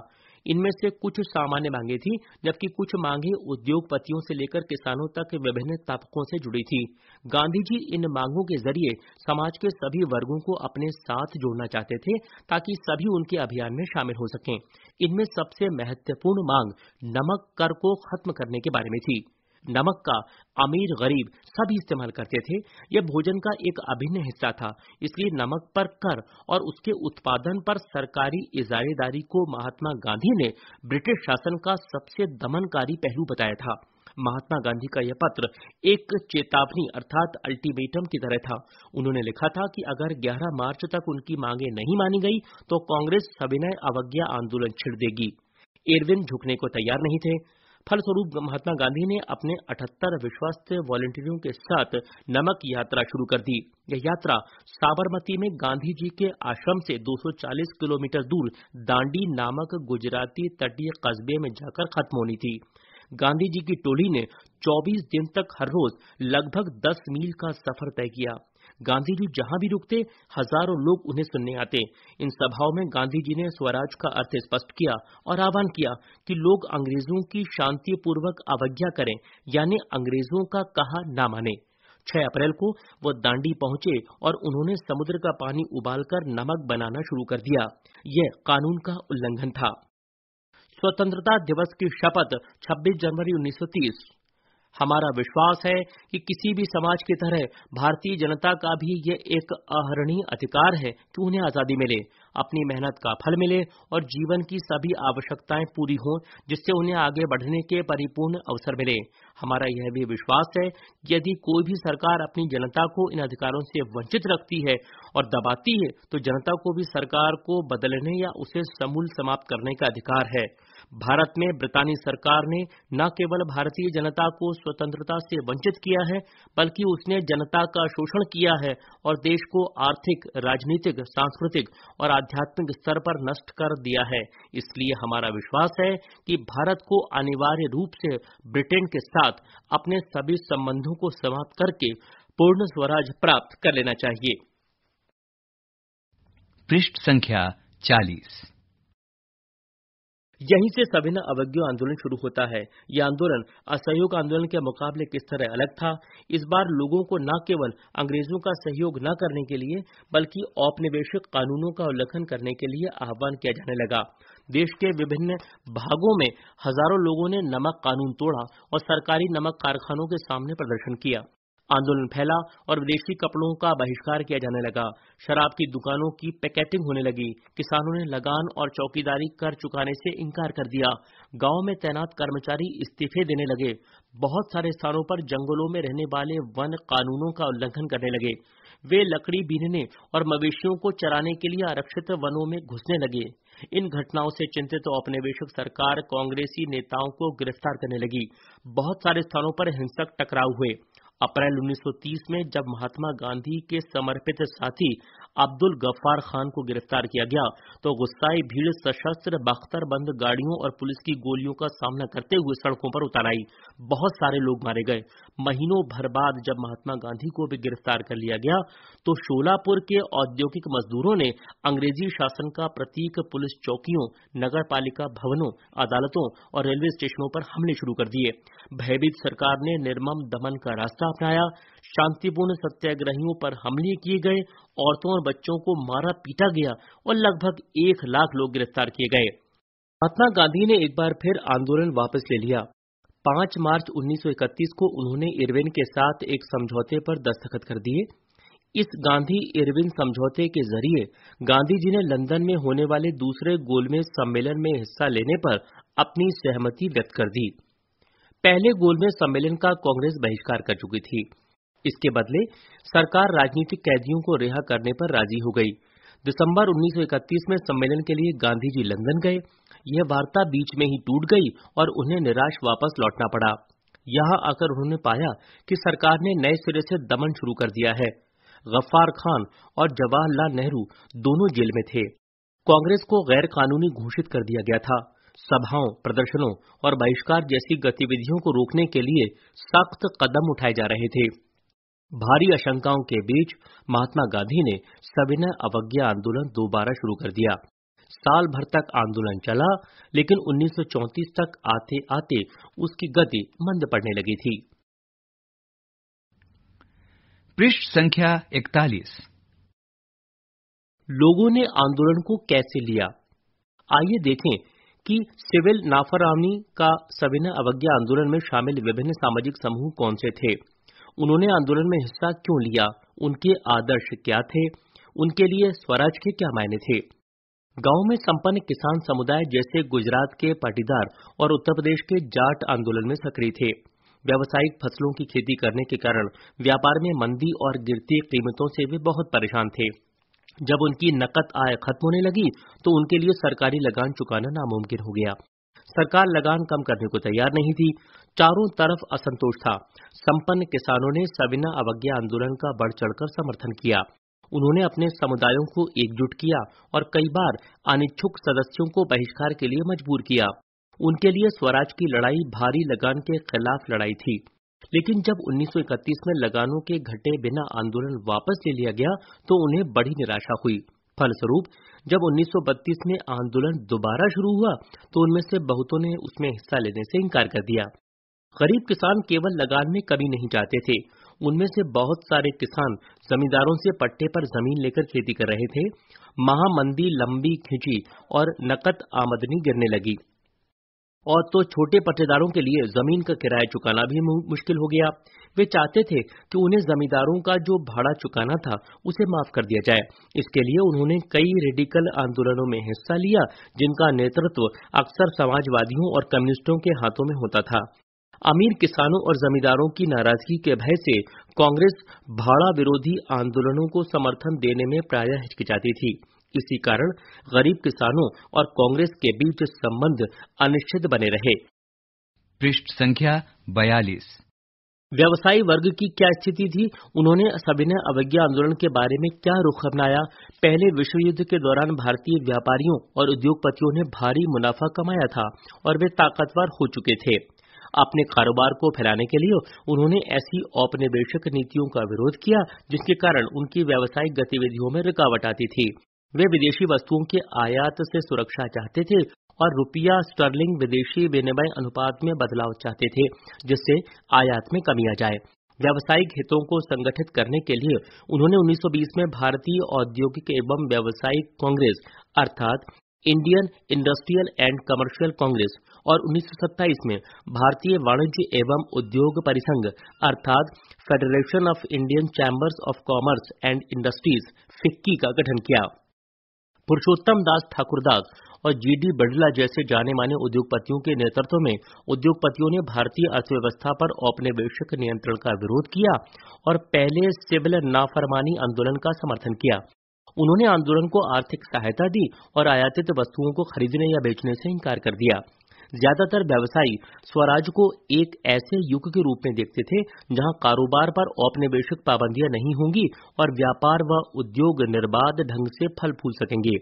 इनमें से कुछ सामान्य मांगे थी जबकि कुछ मांगे उद्योगपतियों से लेकर किसानों तक विभिन्न तबकों से जुड़ी थी गांधी जी इन मांगों के जरिए समाज के सभी वर्गों को अपने साथ जोड़ना चाहते थे ताकि सभी उनके अभियान में शामिल हो सकें इनमें सबसे महत्वपूर्ण मांग नमक कर को खत्म करने के बारे में थी नमक का अमीर गरीब सभी इस्तेमाल करते थे यह भोजन का एक अभिन्न हिस्सा था इसलिए नमक पर कर और उसके उत्पादन पर सरकारी इजारेदारी को महात्मा गांधी ने ब्रिटिश शासन का सबसे दमनकारी पहलू बताया था महात्मा गांधी का यह पत्र एक चेतावनी अर्थात अल्टीमेटम की तरह था उन्होंने लिखा था कि अगर 11 मार्च तक उनकी मांगे नहीं मानी गई तो कांग्रेस सविनय अवज्ञा आंदोलन छिड़ देगी एरविन झुकने को तैयार नहीं थे फलस्वरूप महात्मा गांधी ने अपने 78 विश्वस्त वॉलेंटियरों के साथ नमक यात्रा शुरू कर दी यह यात्रा साबरमती में गांधी जी के आश्रम से 240 किलोमीटर दूर दांडी नामक गुजराती तटीय कस्बे में जाकर खत्म होनी थी गांधी जी की टोली ने 24 दिन तक हर रोज लगभग 10 मील का सफर तय किया गांधी जी जहां भी रुकते हजारों लोग उन्हें सुनने आते इन सभाओं में गांधी जी ने स्वराज का अर्थ स्पष्ट किया और आह्वान किया कि लोग अंग्रेजों की शांतिपूर्वक अवज्ञा करें यानी अंग्रेजों का कहा न माने 6 अप्रैल को वो दांडी पहुंचे और उन्होंने समुद्र का पानी उबालकर नमक बनाना शुरू कर दिया यह कानून का उल्लंघन था स्वतंत्रता दिवस की शपथ 26 जनवरी 1930 हमारा विश्वास है कि किसी भी समाज की तरह भारतीय जनता का भी ये एक अहरणीय अधिकार है कि उन्हें आजादी मिले अपनी मेहनत का फल मिले और जीवन की सभी आवश्यकताएं पूरी हों जिससे उन्हें आगे बढ़ने के परिपूर्ण अवसर मिले हमारा यह भी विश्वास है कि यदि कोई भी सरकार अपनी जनता को इन अधिकारों से वंचित रखती है और दबाती है तो जनता को भी सरकार को बदलने या उसे समूल समाप्त करने का अधिकार है भारत में ब्रितानी सरकार ने न केवल भारतीय जनता को स्वतंत्रता से वंचित किया है बल्कि उसने जनता का शोषण किया है और देश को आर्थिक राजनीतिक सांस्कृतिक और आध्यात्मिक स्तर पर नष्ट कर दिया है इसलिए हमारा विश्वास है कि भारत को अनिवार्य रूप से ब्रिटेन के साथ अपने सभी संबंधों को समाप्त करके पूर्ण स्वराज प्राप्त कर लेना चाहिए पृष्ठ संख्या यहीं से सभी अवज्ञ आंदोलन शुरू होता है यह आंदोलन असहयोग आंदोलन के मुकाबले किस तरह अलग था इस बार लोगों को न केवल अंग्रेजों का सहयोग न करने के लिए बल्कि औपनिवेशिक कानूनों का उल्लंघन करने के लिए आह्वान किया जाने लगा देश के विभिन्न भागों में हजारों लोगों ने नमक कानून तोड़ा और सरकारी नमक कारखानों के सामने प्रदर्शन किया आंदोलन फैला और विदेशी कपड़ों का बहिष्कार किया जाने लगा शराब की दुकानों की पैकेटिंग होने लगी किसानों ने लगान और चौकीदारी कर चुकाने से इनकार कर दिया गांव में तैनात कर्मचारी इस्तीफे देने लगे बहुत सारे स्थानों पर जंगलों में रहने वाले वन कानूनों का उल्लंघन करने लगे वे लकड़ी बीनने और मवेशियों को चराने के लिए आरक्षित वनों में घुसने लगे इन घटनाओं से चिंतित औपनिवेशक सरकार कांग्रेसी नेताओं को गिरफ्तार करने लगी बहुत सारे स्थानों पर हिंसक टकराव हुए अप्रैल 1930 में जब महात्मा गांधी के समर्पित साथी अब्दुल गफ्फार खान को गिरफ्तार किया गया तो गुस्साई भीड़ सशस्त्र बख्तरबंद गाड़ियों और पुलिस की गोलियों का सामना करते हुए सड़कों पर उतर आई बहुत सारे लोग मारे गए महीनों भर बाद जब महात्मा गांधी को भी गिरफ्तार कर लिया गया तो शोलापुर के औद्योगिक मजदूरों ने अंग्रेजी शासन का प्रतीक पुलिस चौकियों नगर पालिका भवनों अदालतों और रेलवे स्टेशनों पर हमले शुरू कर दिए भयभीत सरकार ने निर्मम दमन का रास्ता अपनाया शांतिपूर्ण सत्याग्रहियों पर हमले किए गए औरतों और बच्चों को मारा पीटा गया और लगभग एक लाख लोग गिरफ्तार किए गए महात्मा गांधी ने एक बार फिर आंदोलन वापस ले लिया 5 मार्च 1931 को उन्होंने इरविन के साथ एक समझौते पर दस्तखत कर दिए इस गांधी इरविन समझौते के जरिए गांधी जी ने लंदन में होने वाले दूसरे गोलमेज सम्मेलन में हिस्सा लेने पर अपनी सहमति व्यक्त कर दी पहले गोल में सम्मेलन का कांग्रेस बहिष्कार कर चुकी थी इसके बदले सरकार राजनीतिक कैदियों को रिहा करने पर राजी हो गई दिसंबर 1931 में सम्मेलन के लिए गांधी जी लंदन गए यह वार्ता बीच में ही टूट गई और उन्हें निराश वापस लौटना पड़ा यहां आकर उन्होंने पाया कि सरकार ने नए सिरे से दमन शुरू कर दिया है गफ्फार खान और जवाहरलाल नेहरू दोनों जेल में थे कांग्रेस को गैर कानूनी घोषित कर दिया गया था सभाओं प्रदर्शनों और बहिष्कार जैसी गतिविधियों को रोकने के लिए सख्त कदम उठाए जा रहे थे भारी आशंकाओं के बीच महात्मा गांधी ने सविनय अवज्ञा आंदोलन दोबारा शुरू कर दिया साल भर तक आंदोलन चला लेकिन 1934 तक आते आते उसकी गति मंद पड़ने लगी थी पृष्ठ संख्या इकतालीस लोगों ने आंदोलन को कैसे लिया आइए देखें कि सिविल नाफरामी का सविनय अवज्ञा आंदोलन में शामिल विभिन्न सामाजिक समूह कौन से थे उन्होंने आंदोलन में हिस्सा क्यों लिया उनके आदर्श क्या थे उनके लिए स्वराज के क्या मायने थे गांव में संपन्न किसान समुदाय जैसे गुजरात के पाटीदार और उत्तर प्रदेश के जाट आंदोलन में सक्रिय थे व्यावसायिक फसलों की खेती करने के कारण व्यापार में मंदी और गिरती कीमतों से वे बहुत परेशान थे जब उनकी नकद आय खत्म होने लगी तो उनके लिए सरकारी लगान चुकाना नामुमकिन हो गया सरकार लगान कम करने को तैयार नहीं थी चारों तरफ असंतोष था संपन्न किसानों ने सविना अवज्ञा आंदोलन का बढ़ चढ़कर समर्थन किया उन्होंने अपने समुदायों को एकजुट किया और कई बार अनिच्छुक सदस्यों को बहिष्कार के लिए मजबूर किया उनके लिए स्वराज की लड़ाई भारी लगान के खिलाफ लड़ाई थी लेकिन जब 1931 में लगानों के घटे बिना आंदोलन वापस ले लिया गया तो उन्हें बड़ी निराशा हुई फलस्वरूप जब 1932 में आंदोलन दोबारा शुरू हुआ तो उनमें से बहुतों ने उसमें हिस्सा लेने से इनकार कर दिया गरीब किसान केवल लगान में कभी नहीं जाते थे उनमें से बहुत सारे किसान जमींदारों से पट्टे पर जमीन लेकर खेती कर रहे थे महामंदी लंबी खिंची और नकद आमदनी गिरने लगी और तो छोटे पट्टेदारों के लिए जमीन का किराया चुकाना भी मुश्किल हो गया वे चाहते थे कि उन्हें जमींदारों का जो भाड़ा चुकाना था उसे माफ कर दिया जाए इसके लिए उन्होंने कई रेडिकल आंदोलनों में हिस्सा लिया जिनका नेतृत्व अक्सर समाजवादियों और कम्युनिस्टों के हाथों में होता था अमीर किसानों और जमींदारों की नाराजगी के भय से कांग्रेस भाड़ा विरोधी आंदोलनों को समर्थन देने में प्राय हिचकिचाती थी इसी कारण गरीब किसानों और कांग्रेस के बीच संबंध अनिश्चित बने रहे पृष्ठ संख्या बयालीस व्यवसायी वर्ग की क्या स्थिति थी उन्होंने सविनय अवज्ञा आंदोलन के बारे में क्या रुख अपनाया पहले विश्व युद्ध के दौरान भारतीय व्यापारियों और उद्योगपतियों ने भारी मुनाफा कमाया था और वे ताकतवर हो चुके थे अपने कारोबार को फैलाने के लिए उन्होंने ऐसी औपनिवेशक नीतियों का विरोध किया जिसके कारण उनकी व्यावसायिक गतिविधियों में रुकावट आती थी वे विदेशी वस्तुओं के आयात से सुरक्षा चाहते थे और रुपया स्टर्लिंग विदेशी विनिमय अनुपात में बदलाव चाहते थे जिससे आयात में कमी आ जाए व्यावसायिक हितों को संगठित करने के लिए उन्होंने 1920 में भारतीय औद्योगिक एवं व्यावसायिक कांग्रेस अर्थात Indian Industrial and Commercial Congress और 1927 में भारतीय वाणिज्य एवं उद्योग परिसंघ अर्थात Federation of Indian Chambers of Commerce and Industries FICCI का गठन किया पुरुषोत्तम दास ठाकुरदास और जीडी बडला जैसे जाने माने उद्योगपतियों के नेतृत्व में उद्योगपतियों ने भारतीय अर्थव्यवस्था पर औपनिवेशिक नियंत्रण का विरोध किया और पहले सिविल नाफरमानी आंदोलन का समर्थन किया उन्होंने आंदोलन को आर्थिक सहायता दी और आयातित वस्तुओं को खरीदने या बेचने से इंकार कर दिया ज्यादातर व्यवसायी स्वराज को एक ऐसे युग के रूप में देखते थे जहां कारोबार पर औपनिवेशिक पाबंदियां नहीं होंगी और व्यापार व उद्योग निर्बाध ढंग से फल फूल सकेंगे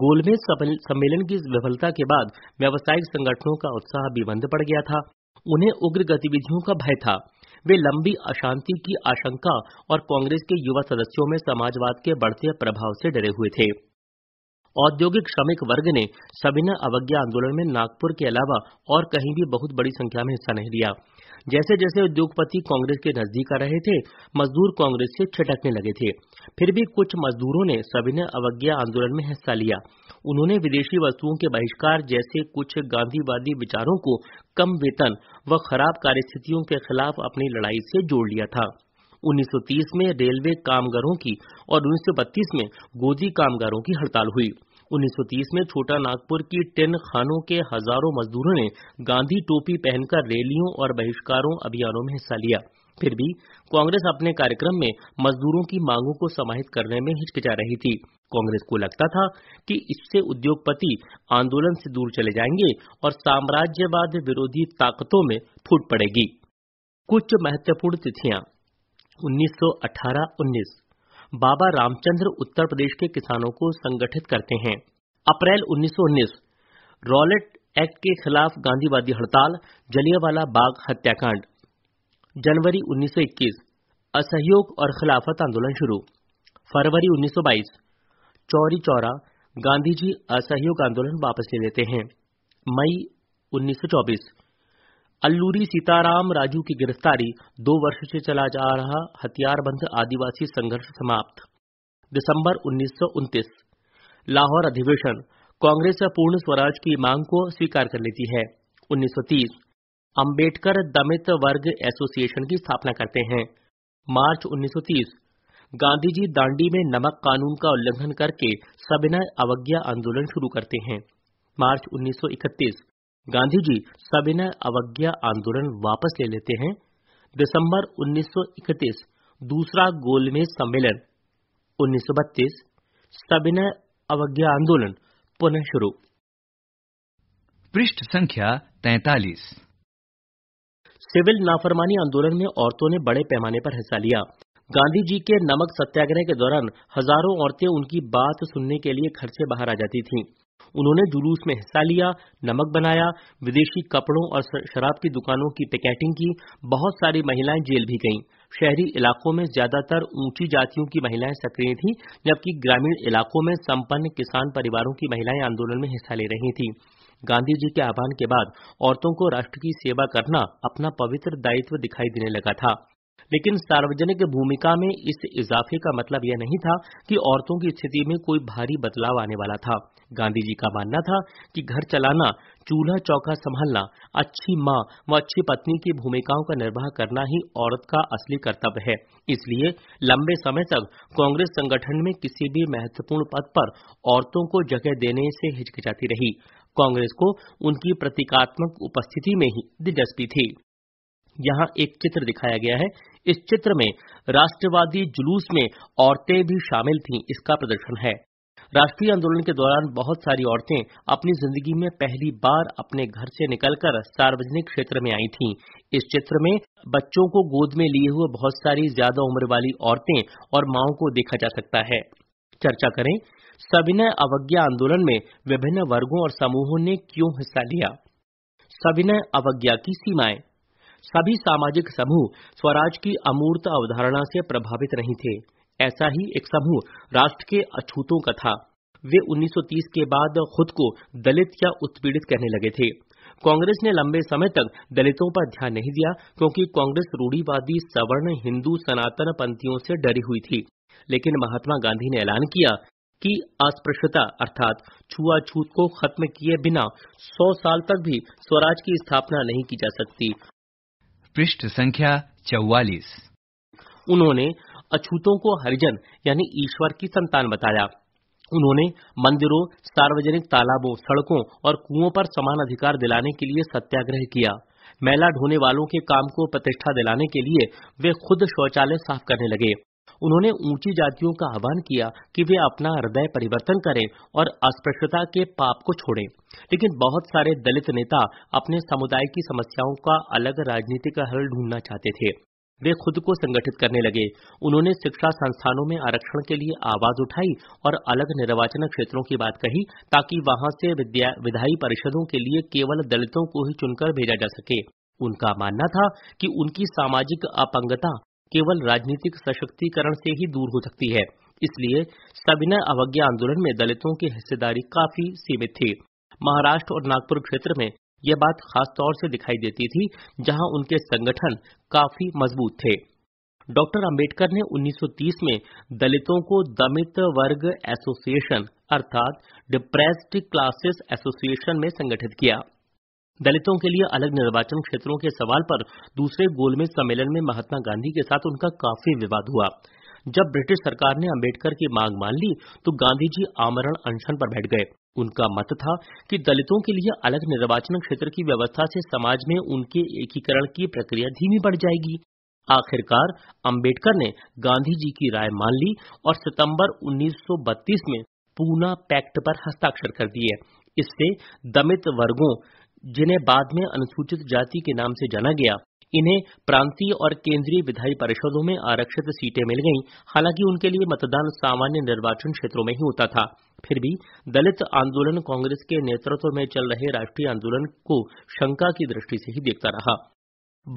गोलमेज सम्मेलन की विफलता के बाद व्यावसायिक संगठनों का उत्साह भी बंद पड़ गया था उन्हें उग्र गतिविधियों का भय था वे लंबी अशांति की आशंका और कांग्रेस के युवा सदस्यों में समाजवाद के बढ़ते प्रभाव से डरे हुए थे औद्योगिक श्रमिक वर्ग ने सविनय अवज्ञा आंदोलन में नागपुर के अलावा और कहीं भी बहुत बड़ी संख्या में हिस्सा नहीं लिया जैसे जैसे उद्योगपति कांग्रेस के नजदीक आ रहे थे मजदूर कांग्रेस से छिटकने लगे थे फिर भी कुछ मजदूरों ने सविनय अवज्ञा आंदोलन में हिस्सा लिया उन्होंने विदेशी वस्तुओं के बहिष्कार जैसे कुछ गांधीवादी विचारों को कम वेतन व खराब कार्यस्थितियों के खिलाफ अपनी लड़ाई से जोड़ लिया था 1930 में रेलवे कामगारों की और 1932 में गोदी कामगारों की हड़ताल हुई 1930 में छोटा नागपुर की टेन खानों के हजारों मजदूरों ने गांधी टोपी पहनकर रैलियों और बहिष्कारों अभियानों में हिस्सा लिया फिर भी कांग्रेस अपने कार्यक्रम में मजदूरों की मांगों को समाहित करने में हिचकिचा रही थी कांग्रेस को लगता था कि इससे उद्योगपति आंदोलन से दूर चले जाएंगे और साम्राज्यवाद विरोधी ताकतों में फूट पड़ेगी कुछ महत्वपूर्ण तिथियां 1918-19 बाबा रामचंद्र उत्तर प्रदेश के किसानों को संगठित करते हैं अप्रैल 1919 रॉलेट एक्ट के खिलाफ गांधीवादी हड़ताल जलियावाला बाग हत्याकांड जनवरी 1921 असहयोग और खिलाफत आंदोलन शुरू फरवरी 1922 चौरी चौरा गांधी जी असहयोग आंदोलन वापस ले लेते हैं मई 1924 अल्लूरी सीताराम राजू की गिरफ्तारी दो वर्ष से चला जा रहा हथियारबंद आदिवासी संघर्ष समाप्त दिसंबर उन्नीस लाहौर अधिवेशन कांग्रेस पूर्ण स्वराज की मांग को स्वीकार कर लेती है 1930 अंबेडकर दमित वर्ग एसोसिएशन की स्थापना करते हैं मार्च 1930 गांधी जी दांडी में नमक कानून का उल्लंघन करके सविनय अवज्ञा आंदोलन शुरू करते हैं मार्च 1931 गांधी जी सविनय अवज्ञा आंदोलन वापस ले लेते हैं दिसंबर 1931 दूसरा गोलमेज सम्मेलन 1932 सविनय अवज्ञा आंदोलन पुनः शुरू पृष्ठ संख्या 43 सिविल नाफरमानी आंदोलन में औरतों ने बड़े पैमाने पर हिस्सा लिया गांधी जी के नमक सत्याग्रह के दौरान हजारों औरतें उनकी बात सुनने के लिए घर से बाहर आ जाती थीं। उन्होंने जुलूस में हिस्सा लिया नमक बनाया विदेशी कपड़ों और शराब की दुकानों की पैकेटिंग की बहुत सारी महिलाएं जेल भी गईं शहरी इलाकों में ज्यादातर ऊंची जातियों की महिलाएं सक्रिय थीं जबकि ग्रामीण इलाकों में संपन्न किसान परिवारों की महिलाएं आंदोलन में हिस्सा ले रही थीं गांधी जी के आह्वान के बाद औरतों को राष्ट्र की सेवा करना अपना पवित्र दायित्व दिखाई देने लगा था लेकिन सार्वजनिक भूमिका में इस इजाफे का मतलब यह नहीं था कि औरतों की स्थिति में कोई भारी बदलाव आने वाला था गांधी जी का मानना था कि घर चलाना चूल्हा चौका संभालना अच्छी माँ व अच्छी पत्नी की भूमिकाओं का निर्वाह करना ही औरत का असली कर्तव्य है इसलिए लंबे समय तक कांग्रेस संगठन में किसी भी महत्वपूर्ण पद पर औरतों को जगह देने से हिचकिचाती रही कांग्रेस को उनकी प्रतीकात्मक उपस्थिति में ही दिलचस्पी थी यहाँ एक चित्र दिखाया गया है इस चित्र में राष्ट्रवादी जुलूस में औरतें भी शामिल थीं इसका प्रदर्शन है राष्ट्रीय आंदोलन के दौरान बहुत सारी औरतें अपनी जिंदगी में पहली बार अपने घर से निकलकर सार्वजनिक क्षेत्र में आई थीं। इस चित्र में बच्चों को गोद में लिए हुए बहुत सारी ज्यादा उम्र वाली औरतें और माओ को देखा जा सकता है चर्चा करें सविनय अवज्ञा आंदोलन में विभिन्न वर्गों और समूहों ने क्यों हिस्सा लिया सविनय अवज्ञा की सीमाएं सभी सामाजिक समूह स्वराज की अमूर्त अवधारणा से प्रभावित नहीं थे ऐसा ही एक समूह राष्ट्र के अछूतों का था वे 1930 के बाद खुद को दलित या उत्पीड़ित कहने लगे थे कांग्रेस ने लंबे समय तक दलितों पर ध्यान नहीं दिया क्योंकि कांग्रेस रूढ़ीवादी सवर्ण हिंदू सनातन पंथियों से डरी हुई थी लेकिन महात्मा गांधी ने ऐलान किया कि अस्पृश्यता अर्थात छुआछूत को खत्म किए बिना 100 साल तक भी स्वराज की स्थापना नहीं की जा सकती पृष्ठ संख्या चौवालीस उन्होंने अछूतों को हरिजन यानी ईश्वर की संतान बताया उन्होंने मंदिरों सार्वजनिक तालाबों सड़कों और कुओं पर समान अधिकार दिलाने के लिए सत्याग्रह किया मैला ढोने वालों के काम को प्रतिष्ठा दिलाने के लिए वे खुद शौचालय साफ करने लगे उन्होंने ऊंची जातियों का आह्वान किया कि वे अपना हृदय परिवर्तन करें और अस्पृश्यता के पाप को छोड़ें लेकिन बहुत सारे दलित नेता अपने समुदाय की समस्याओं का अलग राजनीतिक हल ढूंढना चाहते थे वे खुद को संगठित करने लगे उन्होंने शिक्षा संस्थानों में आरक्षण के लिए आवाज उठाई और अलग निर्वाचन क्षेत्रों की बात कही ताकि वहां से विधायी परिषदों के लिए केवल दलितों को ही चुनकर भेजा जा सके उनका मानना था कि उनकी सामाजिक अपंगता केवल राजनीतिक सशक्तिकरण से ही दूर हो सकती है इसलिए सविनय अवज्ञा आंदोलन में दलितों की हिस्सेदारी काफी सीमित थी महाराष्ट्र और नागपुर क्षेत्र में यह बात खास तौर से दिखाई देती थी जहां उनके संगठन काफी मजबूत थे डॉक्टर अंबेडकर ने 1930 में दलितों को दमित वर्ग एसोसिएशन अर्थात डिप्रेस्ड क्लासेस एसोसिएशन में संगठित किया दलितों के लिए अलग निर्वाचन क्षेत्रों के सवाल पर दूसरे गोलमेज सम्मेलन में महात्मा गांधी के साथ उनका काफी विवाद हुआ जब ब्रिटिश सरकार ने अंबेडकर की मांग मान ली तो गांधी जी आमरण अनशन पर बैठ गए उनका मत था कि दलितों के लिए अलग निर्वाचन क्षेत्र की व्यवस्था से समाज में उनके एकीकरण की प्रक्रिया धीमी बढ़ जाएगी आखिरकार अंबेडकर ने गांधी जी की राय मान ली और सितंबर 1932 में पूना पैक्ट पर हस्ताक्षर कर दिए इससे दमित वर्गों जिन्हें बाद में अनुसूचित जाति के नाम से जाना गया इन्हें प्रांतीय और केंद्रीय विधायी परिषदों में आरक्षित सीटें मिल गईं हालांकि उनके लिए मतदान सामान्य निर्वाचन क्षेत्रों में ही होता था फिर भी दलित आंदोलन कांग्रेस के नेतृत्व में चल रहे राष्ट्रीय आंदोलन को शंका की दृष्टि से ही देखता रहा